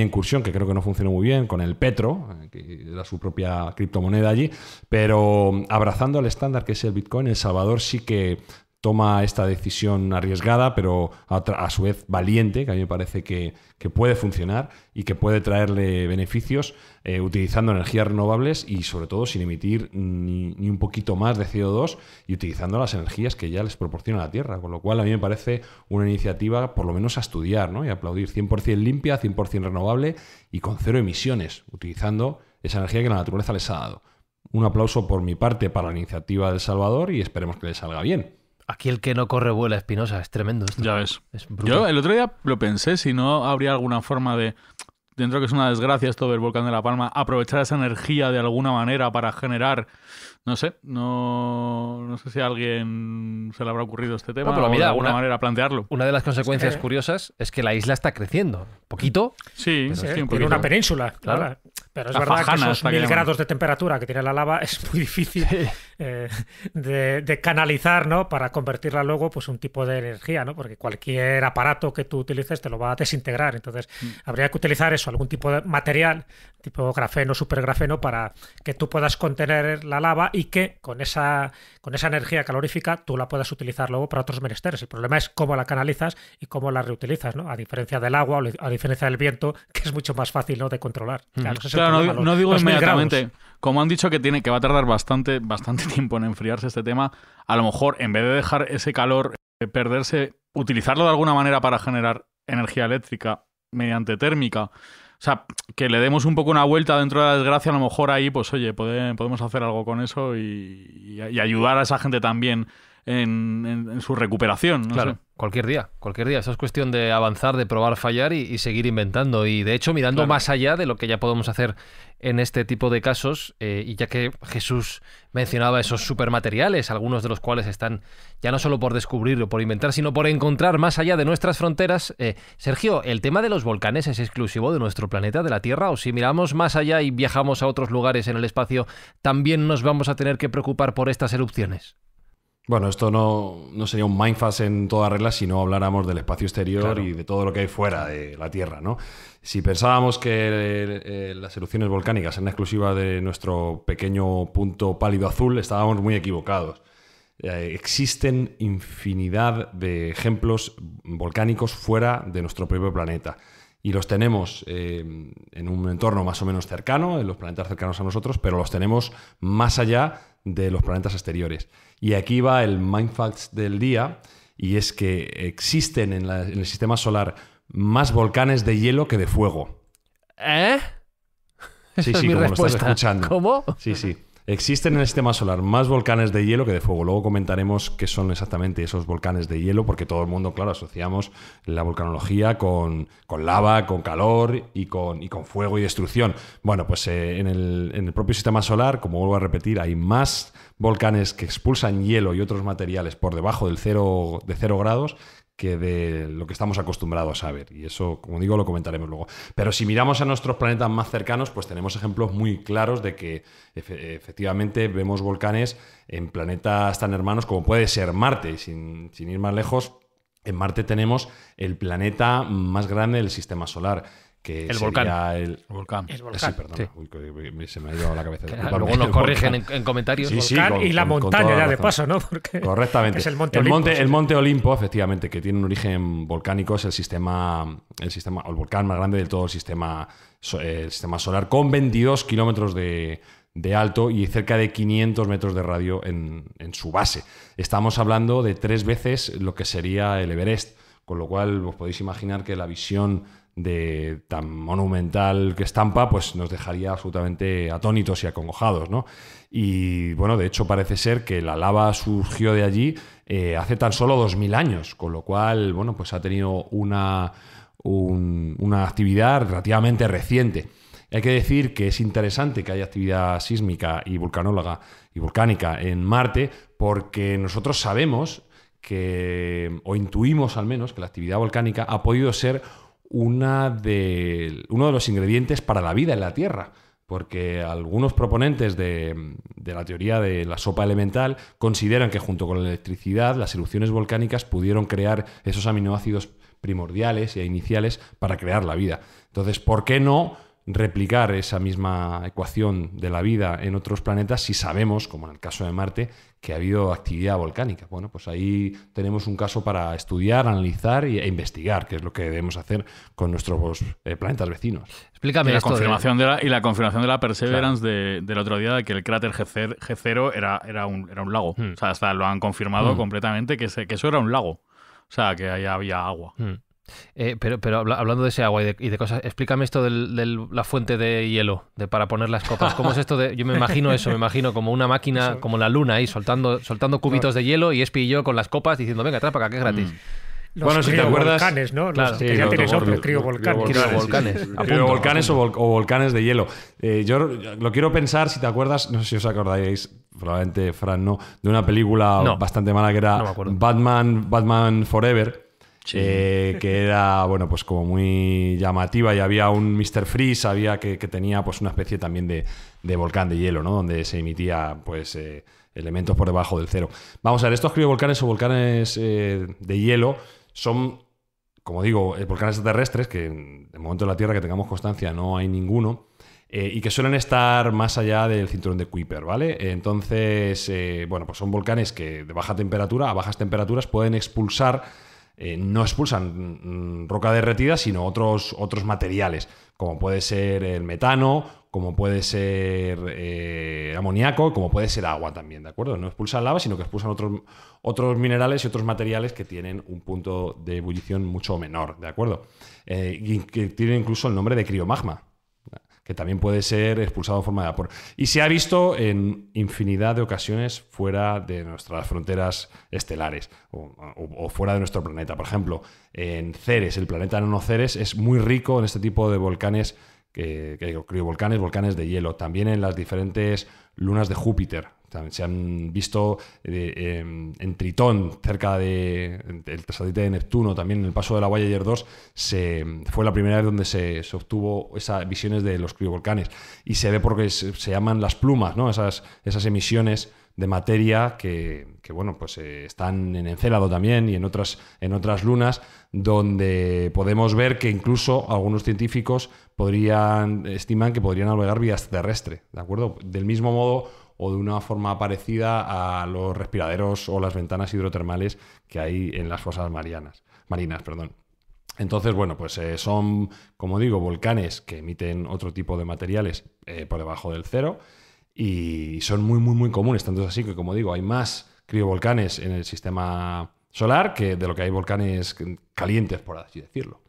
incursión que creo que no funcionó muy bien con el Petro, que era su propia criptomoneda allí, pero abrazando el estándar que es el Bitcoin, El Salvador sí que toma esta decisión arriesgada, pero a, su vez valiente, que a mí me parece que, puede funcionar y que puede traerle beneficios eh, utilizando energías renovables y sobre todo sin emitir ni, un poquito más de CO2 y utilizando las energías que ya les proporciona la Tierra. Con lo cual a mí me parece una iniciativa por lo menos a estudiar y aplaudir 100% limpia, 100% renovable y con cero emisiones, utilizando esa energía que la naturaleza les ha dado. Un aplauso por mi parte para la iniciativa del de Salvador y esperemos que les salga bien. Aquí el que no corre vuela, Espinosa, es tremendo esto. Ya ves. Yo el otro día lo pensé, si no habría alguna forma de, dentro que es una desgracia esto del volcán de La Palma, aprovechar esa energía de alguna manera para generar, no sé, no, no sé si a alguien se le habrá ocurrido este tema, pero de alguna manera plantearlo. Una de las consecuencias curiosas es que la isla está creciendo, poquito. Sí, una península, claro. Pero es verdad que esos mil grados de temperatura que tiene la lava es muy difícil eh, de, canalizar, ¿no? Para convertirla luego, pues, un tipo de energía, ¿no? Porque cualquier aparato que tú utilices te lo va a desintegrar. Entonces, mm. habría que utilizar eso, algún tipo de material, tipo grafeno, supergrafeno, para que tú puedas contener la lava y que con esa, con esa energía calorífica tú la puedas utilizar luego para otros menesteres. El problema es cómo la canalizas y cómo la reutilizas, ¿no? A diferencia del agua o a diferencia del viento, que es mucho más fácil, ¿no? De controlar. Mm no, digo inmediatamente. Como han dicho que tiene, que va a tardar bastante, bastante tiempo en enfriarse este tema, a lo mejor en vez de dejar ese calor eh, perderse, utilizarlo de alguna manera para generar energía eléctrica mediante térmica. O sea, que le demos un poco una vuelta dentro de la desgracia, a lo mejor ahí, pues oye, podemos hacer algo con eso y, ayudar a esa gente también en, su recuperación. claro. Cualquier día, cualquier día. Eso es cuestión de avanzar, de probar, fallar y, seguir inventando. Y de hecho, mirando más allá de lo que ya podemos hacer en este tipo de casos, eh, y ya que Jesús mencionaba esos supermateriales, algunos de los cuales están ya no solo por descubrir o por inventar, sino por encontrar más allá de nuestras fronteras. Eh, Sergio, ¿el tema de los volcanes es exclusivo de nuestro planeta, de la Tierra? ¿O si miramos más allá y viajamos a otros lugares en el espacio, también nos vamos a tener que preocupar por estas erupciones? Bueno, esto no, sería un mindfast en toda regla si no habláramos del espacio exterior y de todo lo que hay fuera de la Tierra, ¿no? Si pensábamos que eh, eh, las erupciones volcánicas eran exclusivas de nuestro pequeño punto pálido azul, estábamos muy equivocados. Eh, existen infinidad de ejemplos volcánicos fuera de nuestro propio planeta y los tenemos en un entorno más o menos cercano, en los planetas cercanos a nosotros, pero los tenemos más allá de los planetas exteriores. Y aquí va el Mind del día, y es que existen en, el sistema solar más volcanes de hielo que de fuego. ¿Eh? Sí, sí, como estás escuchando. ¿Cómo? Sí, sí. Existen en el sistema solar más volcanes de hielo que de fuego. Luego comentaremos qué son exactamente esos volcanes de hielo, porque todo el mundo, claro, asociamos la volcanología con, lava, con calor y con, y con, fuego y destrucción. Bueno, pues eh, en, el, propio sistema solar, como vuelvo a repetir, hay más volcanes que expulsan hielo y otros materiales por debajo del cero, de grados que de lo que estamos acostumbrados a saber Y eso, como digo, lo comentaremos luego. Pero si miramos a nuestros planetas más cercanos, pues tenemos ejemplos muy claros de que efectivamente vemos volcanes en planetas tan hermanos como puede ser Marte. Sin, sin ir más lejos, en Marte tenemos el planeta más grande del sistema solar que el volcán. El, eh, volcán. Sí, perdón. se me ha ido la cabeza. luego lo corrigen en, comentarios. y la montaña, ya de paso, ¿no? Correctamente. Es el monte, el, Olimpo, monte el monte Olimpo, efectivamente, que tiene un origen volcánico, es el sistema, el sistema, el volcán más grande de todo el sistema, el sistema solar, con 22 kilómetros de, alto y cerca de 500 metros de radio en, en, su base. Estamos hablando de tres veces lo que sería el Everest, con lo cual os podéis imaginar que la visión de tan monumental que estampa, pues nos dejaría absolutamente atónitos y acongojados, ¿no? Y bueno, de hecho parece ser que la lava surgió de allí eh, hace tan solo 2000 años, con lo cual, bueno, pues ha tenido una, una actividad relativamente reciente. Hay que decir que es interesante que haya actividad sísmica y vulcanóloga y volcánica en Marte, porque nosotros sabemos que, o intuimos al menos, que la actividad volcánica ha podido ser una de, uno de los ingredientes para la vida en la Tierra porque algunos proponentes de, de, la teoría de la sopa elemental consideran que junto con la electricidad las erupciones volcánicas pudieron crear esos aminoácidos primordiales e iniciales para crear la vida. Entonces, ¿por qué no replicar esa misma ecuación de la vida en otros planetas si sabemos, como en el caso de Marte, que ha habido actividad volcánica. Bueno, pues ahí tenemos un caso para estudiar, analizar e investigar, que es lo que debemos hacer con nuestros eh, planetas vecinos. Explícame y la confirmación de... la, y la confirmación de la Perseverance del otro día de que el cráter G0 era, era, un, era un lago. Hmm. O sea, hasta lo han confirmado hmm. completamente que, que eso era un lago. O sea, que ahí había agua. Hmm. Eh, pero pero hablando de ese agua y de, cosas, explícame esto de la fuente de hielo para poner las copas. ¿Cómo es esto Yo me imagino eso, me imagino como una máquina, como la luna ahí, soltando, soltando cubitos de hielo y Espi y yo con las copas diciendo, venga, trápaca, que es gratis. Mm. bueno, si te acuerdas. volcanes, ¿no? los, que ya tienes criovolcanes. o, volcanes de hielo. Eh, yo lo quiero pensar, si te acuerdas, no sé si os acordáis, probablemente Fran no, de una película bastante mala que era Batman, Batman Forever eh, que era, bueno, pues como muy llamativa y había un Mr. Freeze, había que, tenía pues una especie también de, volcán de hielo, ¿no? Donde se emitía pues eh, elementos por debajo del cero. Vamos a ver, estos criovolcanes o volcanes eh, de hielo son, como digo, volcanes terrestres que en el momento de la Tierra que tengamos constancia no hay ninguno. y que suelen estar más allá del cinturón de Kuiper, ¿vale? Entonces, bueno, pues son volcanes que de baja temperatura a bajas temperaturas pueden expulsar eh, no expulsan mm, roca derretida, sino otros, otros materiales, como puede ser el metano, como puede ser eh, amoníaco, como puede ser agua también, ¿de acuerdo? No expulsan lava, sino que expulsan otros, otros minerales y otros materiales que tienen un punto de ebullición mucho menor, ¿de acuerdo? Eh, y que tienen incluso el nombre de criomagma, que también puede ser expulsado en forma de vapor. Y se ha visto en infinidad de ocasiones fuera de nuestras fronteras estelares o, fuera de nuestro planeta. Por ejemplo, en Ceres, el planeta no Ceres es muy rico en este tipo de volcanes, que, que, criovolcanes, volcanes de hielo. También en las diferentes lunas de Júpiter, se han visto eh, em, en Tritón, cerca del de, satélite de Neptuno, también en el paso de la Voyager 2, se, fue la primera vez donde se, obtuvo esas visiones de los criovolcanes. Y se ve porque se, llaman las plumas, ¿no? esas, esas emisiones de materia que, que bueno, pues eh, están en Encélado también y en otras, en otras lunas, donde podemos ver que incluso algunos científicos podrían, estiman que podrían albergar vías terrestres. ¿de acuerdo? Del mismo modo, o de una forma parecida a los respiraderos o las ventanas hidrotermales que hay en las fosas marianas, marinas. Perdón. Entonces, bueno, pues eh, son, como digo, volcanes que emiten otro tipo de materiales eh, por debajo del cero y son muy, muy, muy comunes. Tanto es así que, como digo, hay más criovolcanes en el sistema solar que de lo que hay volcanes calientes, por así decirlo.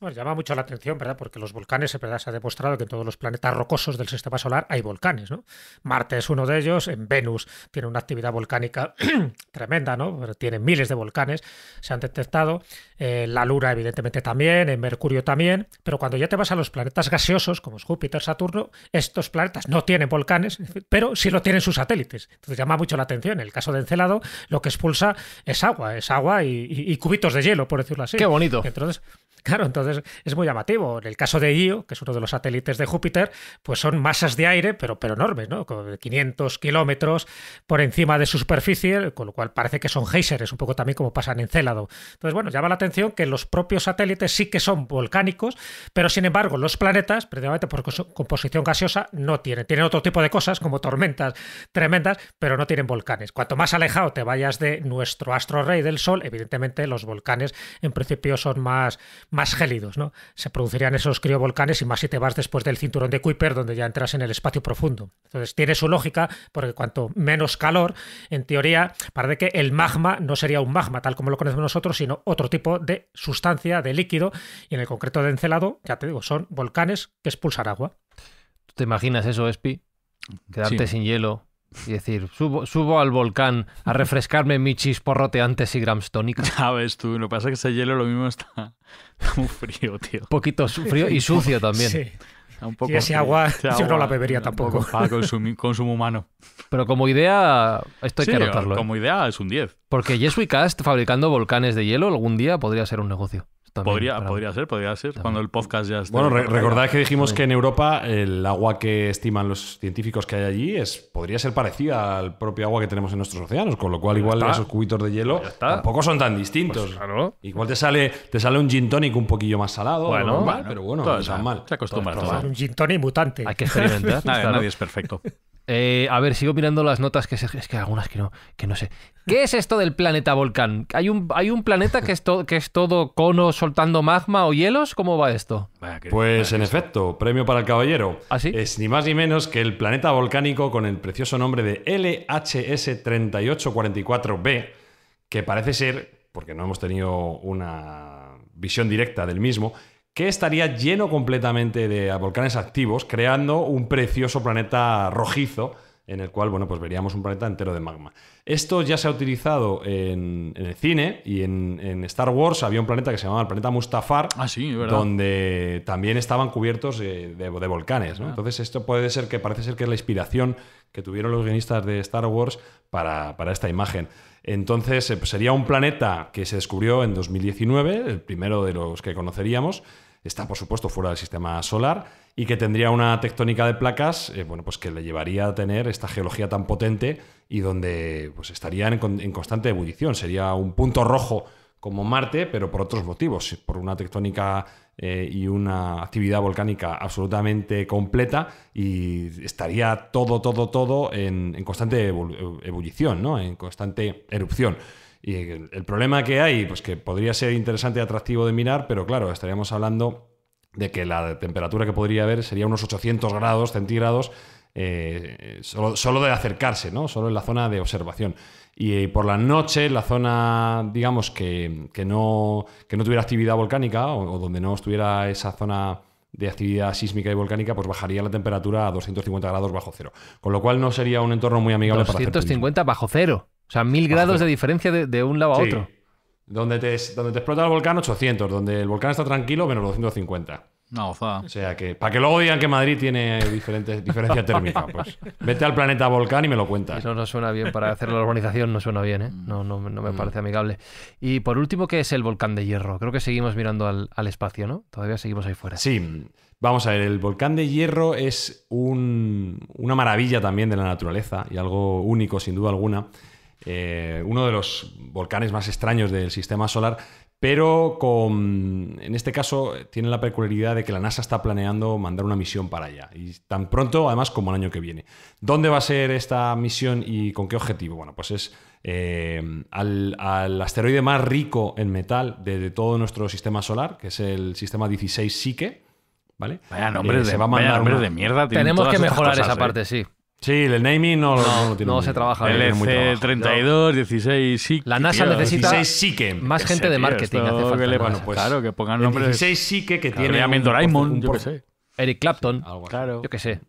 Bueno, llama mucho la atención, ¿verdad? Porque los volcanes, Se ha demostrado que en todos los planetas rocosos del sistema solar hay volcanes, ¿no? Marte es uno de ellos, en Venus tiene una actividad volcánica tremenda, ¿no? tiene miles de volcanes, se han detectado, eh, la Luna evidentemente también, en Mercurio también, pero cuando ya te vas a los planetas gaseosos, como es Júpiter, Saturno, estos planetas no tienen volcanes, pero sí lo tienen sus satélites. Entonces llama mucho la atención. En el caso de Encelado, lo que expulsa es agua, es agua y, y cubitos de hielo, por decirlo así. Qué bonito. Entonces, Claro, entonces es muy llamativo. En el caso de Io, que es uno de los satélites de Júpiter, pues son masas de aire, pero, pero enormes, ¿no? de 500 kilómetros por encima de su superficie, con lo cual parece que son géiseres, un poco también como pasan en Célado. Entonces, bueno, llama la atención que los propios satélites sí que son volcánicos, pero sin embargo los planetas, precisamente por su composición gaseosa, no tienen. Tienen otro tipo de cosas, como tormentas tremendas, pero no tienen volcanes. Cuanto más alejado te vayas de nuestro astro rey del Sol, evidentemente los volcanes en principio son más más gélidos, ¿no? Se producirían esos criovolcanes y más si te vas después del cinturón de Kuiper, donde ya entras en el espacio profundo. Entonces tiene su lógica, porque cuanto menos calor, en teoría, parece que el magma no sería un magma tal como lo conocemos nosotros, sino otro tipo de sustancia, de líquido, y en el concreto de Encelado, ya te digo, son volcanes que expulsan agua. ¿Tú te imaginas eso, Espi? Quedarte sin hielo, y decir, subo, subo al volcán a refrescarme mi chisporroteante y tónica. Ya ves tú, lo que pasa es que ese hielo lo mismo está, frío, tío. Un poquito frío y sucio también. Un poco, y ese agua, no la bebería tampoco. Para consumo humano. Pero como idea, esto hay que anotarlo. Como ¿eh? idea es un 10. Porque Jesuicast fabricando volcanes de hielo algún día podría ser un negocio podría, ser, podría ser. Cuando el podcast ya esté. Bueno, recordad que dijimos que en Europa el agua que estiman los científicos que hay allí es, podría ser parecida al propio agua que tenemos en nuestros océanos, con lo cual igual esos cubitos de hielo tampoco son tan distintos. Pues igual te sale, te sale un gin tonic un poquillo más salado, bueno, pero bueno, no tan mal. Se acostumbra a tomar. Un gin tonic mutante. Hay que experimentar. nadie es perfecto. Eh, a ver, sigo mirando las notas que se, es que algunas que no, que no sé. ¿Qué es esto del planeta volcán? ¿Hay un, hay un planeta que es, que es todo cono soltando magma o hielos? ¿Cómo va esto? Pues en efecto, premio para el caballero. ¿Así? ¿Ah, es ni más ni menos que el planeta volcánico con el precioso nombre de LHS 3844b, que parece ser, porque no hemos tenido una visión directa del mismo, que estaría lleno completamente de volcanes activos, creando un precioso planeta rojizo en el cual, bueno, pues veríamos un planeta entero de magma. Esto ya se ha utilizado en, el cine y en, Star Wars había un planeta que se llamaba el planeta Mustafar, ah, donde también estaban cubiertos eh, de, volcanes. Ah. Entonces esto puede ser que parece ser que es la inspiración que tuvieron los guionistas de Star Wars para, esta imagen. Entonces eh, pues, sería un planeta que se descubrió en 2019, el primero de los que conoceríamos, está por supuesto fuera del sistema solar y que tendría una tectónica de placas eh, bueno, pues que le llevaría a tener esta geología tan potente y donde pues, estaría en, constante ebullición. Sería un punto rojo como Marte, pero por otros motivos, por una tectónica eh, y una actividad volcánica absolutamente completa y estaría todo, todo, todo en, en constante ebullición, ¿no? en constante erupción. Y el, problema que hay, pues que podría ser interesante y atractivo de mirar, pero claro, estaríamos hablando de que la temperatura que podría haber sería unos 800 grados centígrados eh, solo, de acercarse, ¿no? solo en la zona de observación. Y, eh, por la noche, la zona, digamos, que, no, no tuviera actividad volcánica o, donde no estuviera esa zona de actividad sísmica y volcánica, pues bajaría la temperatura a 250 grados bajo cero. Con lo cual no sería un entorno muy amigable 250 para 250 bajo cero. O sea, mil grados de diferencia de, un lado a otro. Donde te, donde te explota el volcán, 800. Donde el volcán está tranquilo, menos 250. No, sea. O sea que, para que luego digan que Madrid tiene diferentes, diferencia térmica, pues vete al planeta volcán y me lo cuentas. Eso no suena bien, para hacer la urbanización no suena bien, ¿eh? Mm. no, no, me mm. parece amigable. Y por último, ¿qué es el volcán de hierro? Creo que seguimos mirando al, espacio, ¿no? Todavía seguimos ahí fuera. Sí, vamos a ver, el volcán de hierro es una maravilla también de la naturaleza y algo único, sin duda alguna. Eh, uno de los volcanes más extraños del sistema solar, pero con, en este caso tiene la peculiaridad de que la NASA está planeando mandar una misión para allá, y tan pronto además como el año que viene. ¿Dónde va a ser esta misión y con qué objetivo? Bueno, pues es eh, al, asteroide más rico en metal de, todo nuestro sistema solar, que es el sistema 16 Psique. ¿Vale? Vaya nombre eh, de, mierda. Tenemos que mejorar esa parte, sí. Sí, el naming no, tiene no se trabaja. El EC32, 16 sí. La NASA necesita más gente de marketing. hace falta bueno, pues, claro, que pongan nombres. 16 sique que tiene. Un, Doraemon, yo qué sé. Eric Clapton, claro. yo qué sé.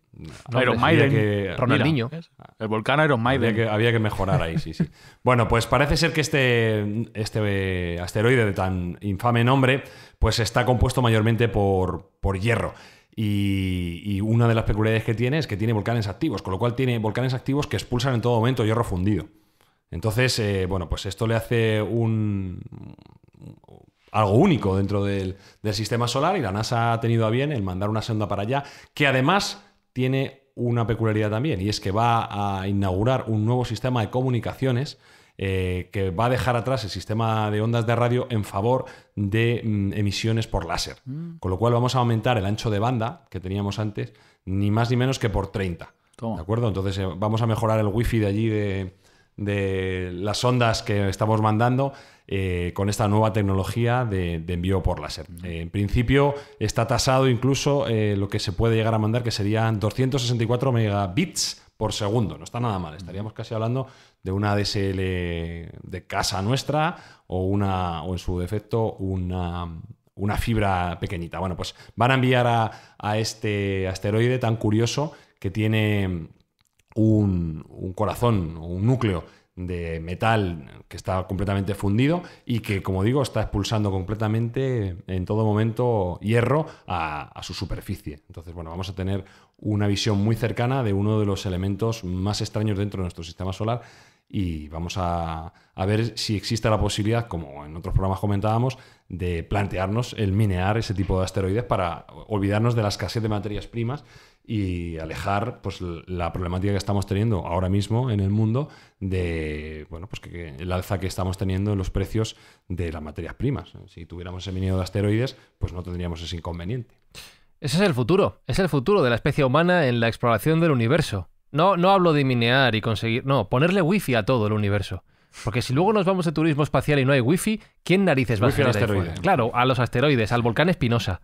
Iron Maiden, Ronaldinho. el volcán Iron Maiden. Había que, había que mejorar ahí, sí, sí. bueno, pues parece ser que este, este asteroide de tan infame nombre pues está compuesto mayormente por, por hierro. Y, una de las peculiaridades que tiene es que tiene volcanes activos, con lo cual tiene volcanes activos que expulsan en todo momento hierro fundido. Entonces, eh, bueno, pues esto le hace un algo único dentro del, del, sistema solar y la NASA ha tenido a bien el mandar una sonda para allá, que además tiene una peculiaridad también, y es que va a inaugurar un nuevo sistema de comunicaciones eh, que va a dejar atrás el sistema de ondas de radio en favor de mm, emisiones por láser. Mm. Con lo cual vamos a aumentar el ancho de banda que teníamos antes, ni más ni menos que por 30. ¿De acuerdo? Entonces eh, vamos a mejorar el wifi de allí de, las ondas que estamos mandando eh, con esta nueva tecnología de, envío por láser. Mm. en principio está tasado incluso lo que se puede llegar a mandar, que serían 264 megabits por segundo. No está nada mal, estaríamos casi hablando de una DSL de casa nuestra o una, o en su defecto, una, fibra pequeñita. Bueno, pues van a enviar a, este asteroide tan curioso que tiene un, un corazón o un núcleo de metal que está completamente fundido y que, como digo, está expulsando completamente en todo momento hierro a, su superficie. Entonces, bueno, vamos a tener una visión muy cercana de uno de los elementos más extraños dentro de nuestro sistema solar y vamos a, a ver si existe la posibilidad, como en otros programas comentábamos, de plantearnos el minear ese tipo de asteroides para olvidarnos de la escasez de materias primas y alejar pues, la problemática que estamos teniendo ahora mismo en el mundo de bueno, pues que, el alza que estamos teniendo en los precios de las materias primas. Si tuviéramos ese minero de asteroides, pues no tendríamos ese inconveniente. Ese es el futuro, es el futuro de la especie humana en la exploración del universo. No, no hablo de minear y conseguir, no, ponerle wifi a todo el universo. Porque si luego nos vamos de turismo espacial y no hay wifi, ¿quién narices va wifi a hacer Claro, a los asteroides, al volcán Espinosa.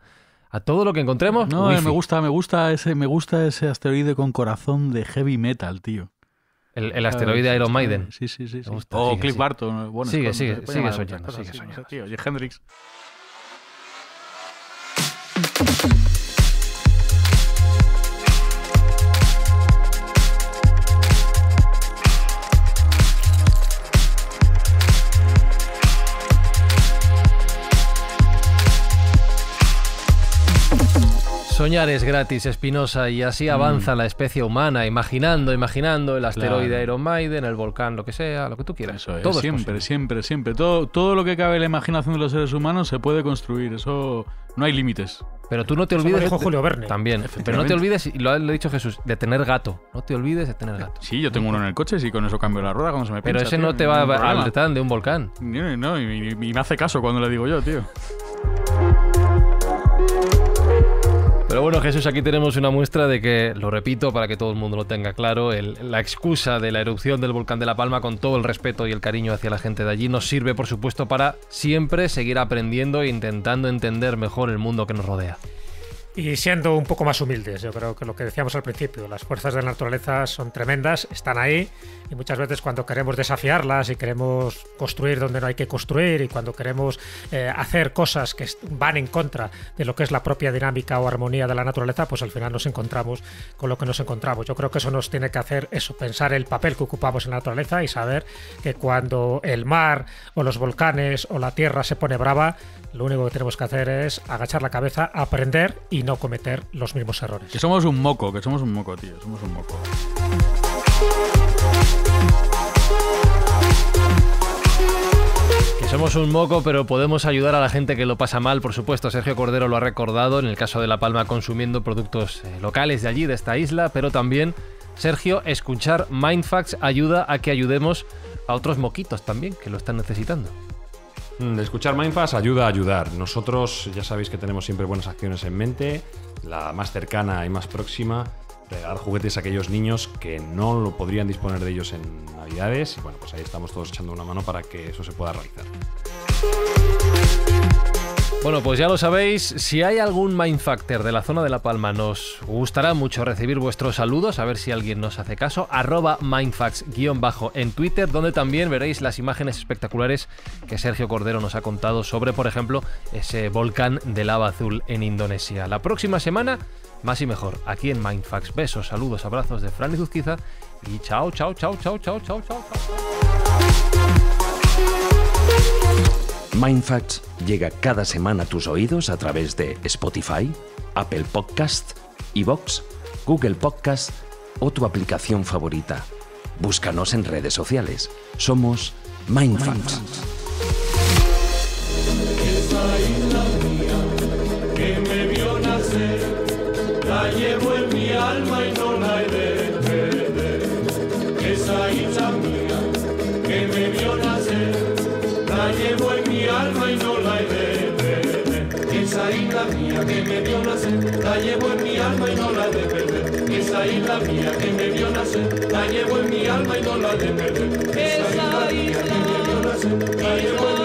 A todo lo que encontremos. No, eh, me gusta, me gusta ese, me gusta ese asteroide con corazón de heavy metal, tío. El, el asteroide de Iron Maiden. Sí, sí, sí. O oh, Cliff Barton. Eh, sigue, sigue, sigue soñando, sigue soñando. Tío, Hendrix. Soñar es gratis, Espinosa, y así avanza mm. la especie humana, imaginando, imaginando el asteroide claro. Iron Maiden, el volcán, lo que sea, lo que tú quieras. Eso es, todo siempre, siempre, siempre. Todo, todo lo que cabe en la imaginación de los seres humanos se puede construir, eso no hay límites. Pero tú no te olvides. Dijo Julio Verne. También. Pero no te olvides, y lo ha dicho Jesús, de tener gato. No te olvides de tener gato. Sí, yo tengo uno en el coche, y sí, con eso cambio la rueda cuando se me Pero ese no te va al detalle de un volcán. No, no, y me hace caso cuando le digo yo, tío. Pero bueno, Jesús, aquí tenemos una muestra de que, lo repito para que todo el mundo lo tenga claro, la excusa de la erupción del volcán de La Palma, con todo el respeto y el cariño hacia la gente de allí, nos sirve, por supuesto, para siempre seguir aprendiendo e intentando entender mejor el mundo que nos rodea y siendo un poco más humildes. Yo creo que lo que decíamos al principio, las fuerzas de la naturaleza son tremendas, están ahí y muchas veces cuando queremos desafiarlas y queremos construir donde no hay que construir y cuando queremos eh, hacer cosas que van en contra de lo que es la propia dinámica o armonía de la naturaleza, pues al final nos encontramos con lo que nos encontramos. Yo creo que eso nos tiene que hacer eso, pensar el papel que ocupamos en la naturaleza y saber que cuando el mar o los volcanes o la tierra se pone brava, lo único que tenemos que hacer es agachar la cabeza, aprender y no cometer los mismos errores. Que somos un moco, que somos un moco, tío, somos un moco. Que Somos un moco, pero podemos ayudar a la gente que lo pasa mal, por supuesto. Sergio Cordero lo ha recordado en el caso de La Palma consumiendo productos eh, locales de allí, de esta isla, pero también, Sergio, escuchar Mindfax ayuda a que ayudemos a otros moquitos también que lo están necesitando. Mm, escuchar Mindfast ayuda a ayudar. Nosotros ya sabéis que tenemos siempre buenas acciones en mente, la más cercana y más próxima, regalar juguetes a aquellos niños que no lo podrían disponer de ellos en Navidades. Y bueno, pues ahí estamos todos echando una mano para que eso se pueda realizar. Bueno, pues ya lo sabéis, si hay algún Mindfactor de la zona de La Palma, nos gustará mucho recibir vuestros saludos, a ver si alguien nos hace caso, arroba mindfacts-bajo en Twitter, donde también veréis las imágenes espectaculares que Sergio Cordero nos ha contado sobre, por ejemplo, ese volcán de lava azul en Indonesia. La próxima semana, más y mejor, aquí en Mindfacts. Besos, saludos, abrazos de Fran y Zuzquiza y chao, chao, chao, chao, chao, chao. chao. MindFacts llega cada semana a tus oídos a través de Spotify, Apple Podcast, Evox, Google Podcast o tu aplicación favorita. Búscanos en redes sociales. Somos MindFacts. Mindfacts. Esa isla mía que me vio nacer, la llevo en mi alma y no la de perder. Esa isla mía que me vio nacer, la llevo en mi alma y no la de perder. Esa, isla mía que me vio la llevo en mi alma.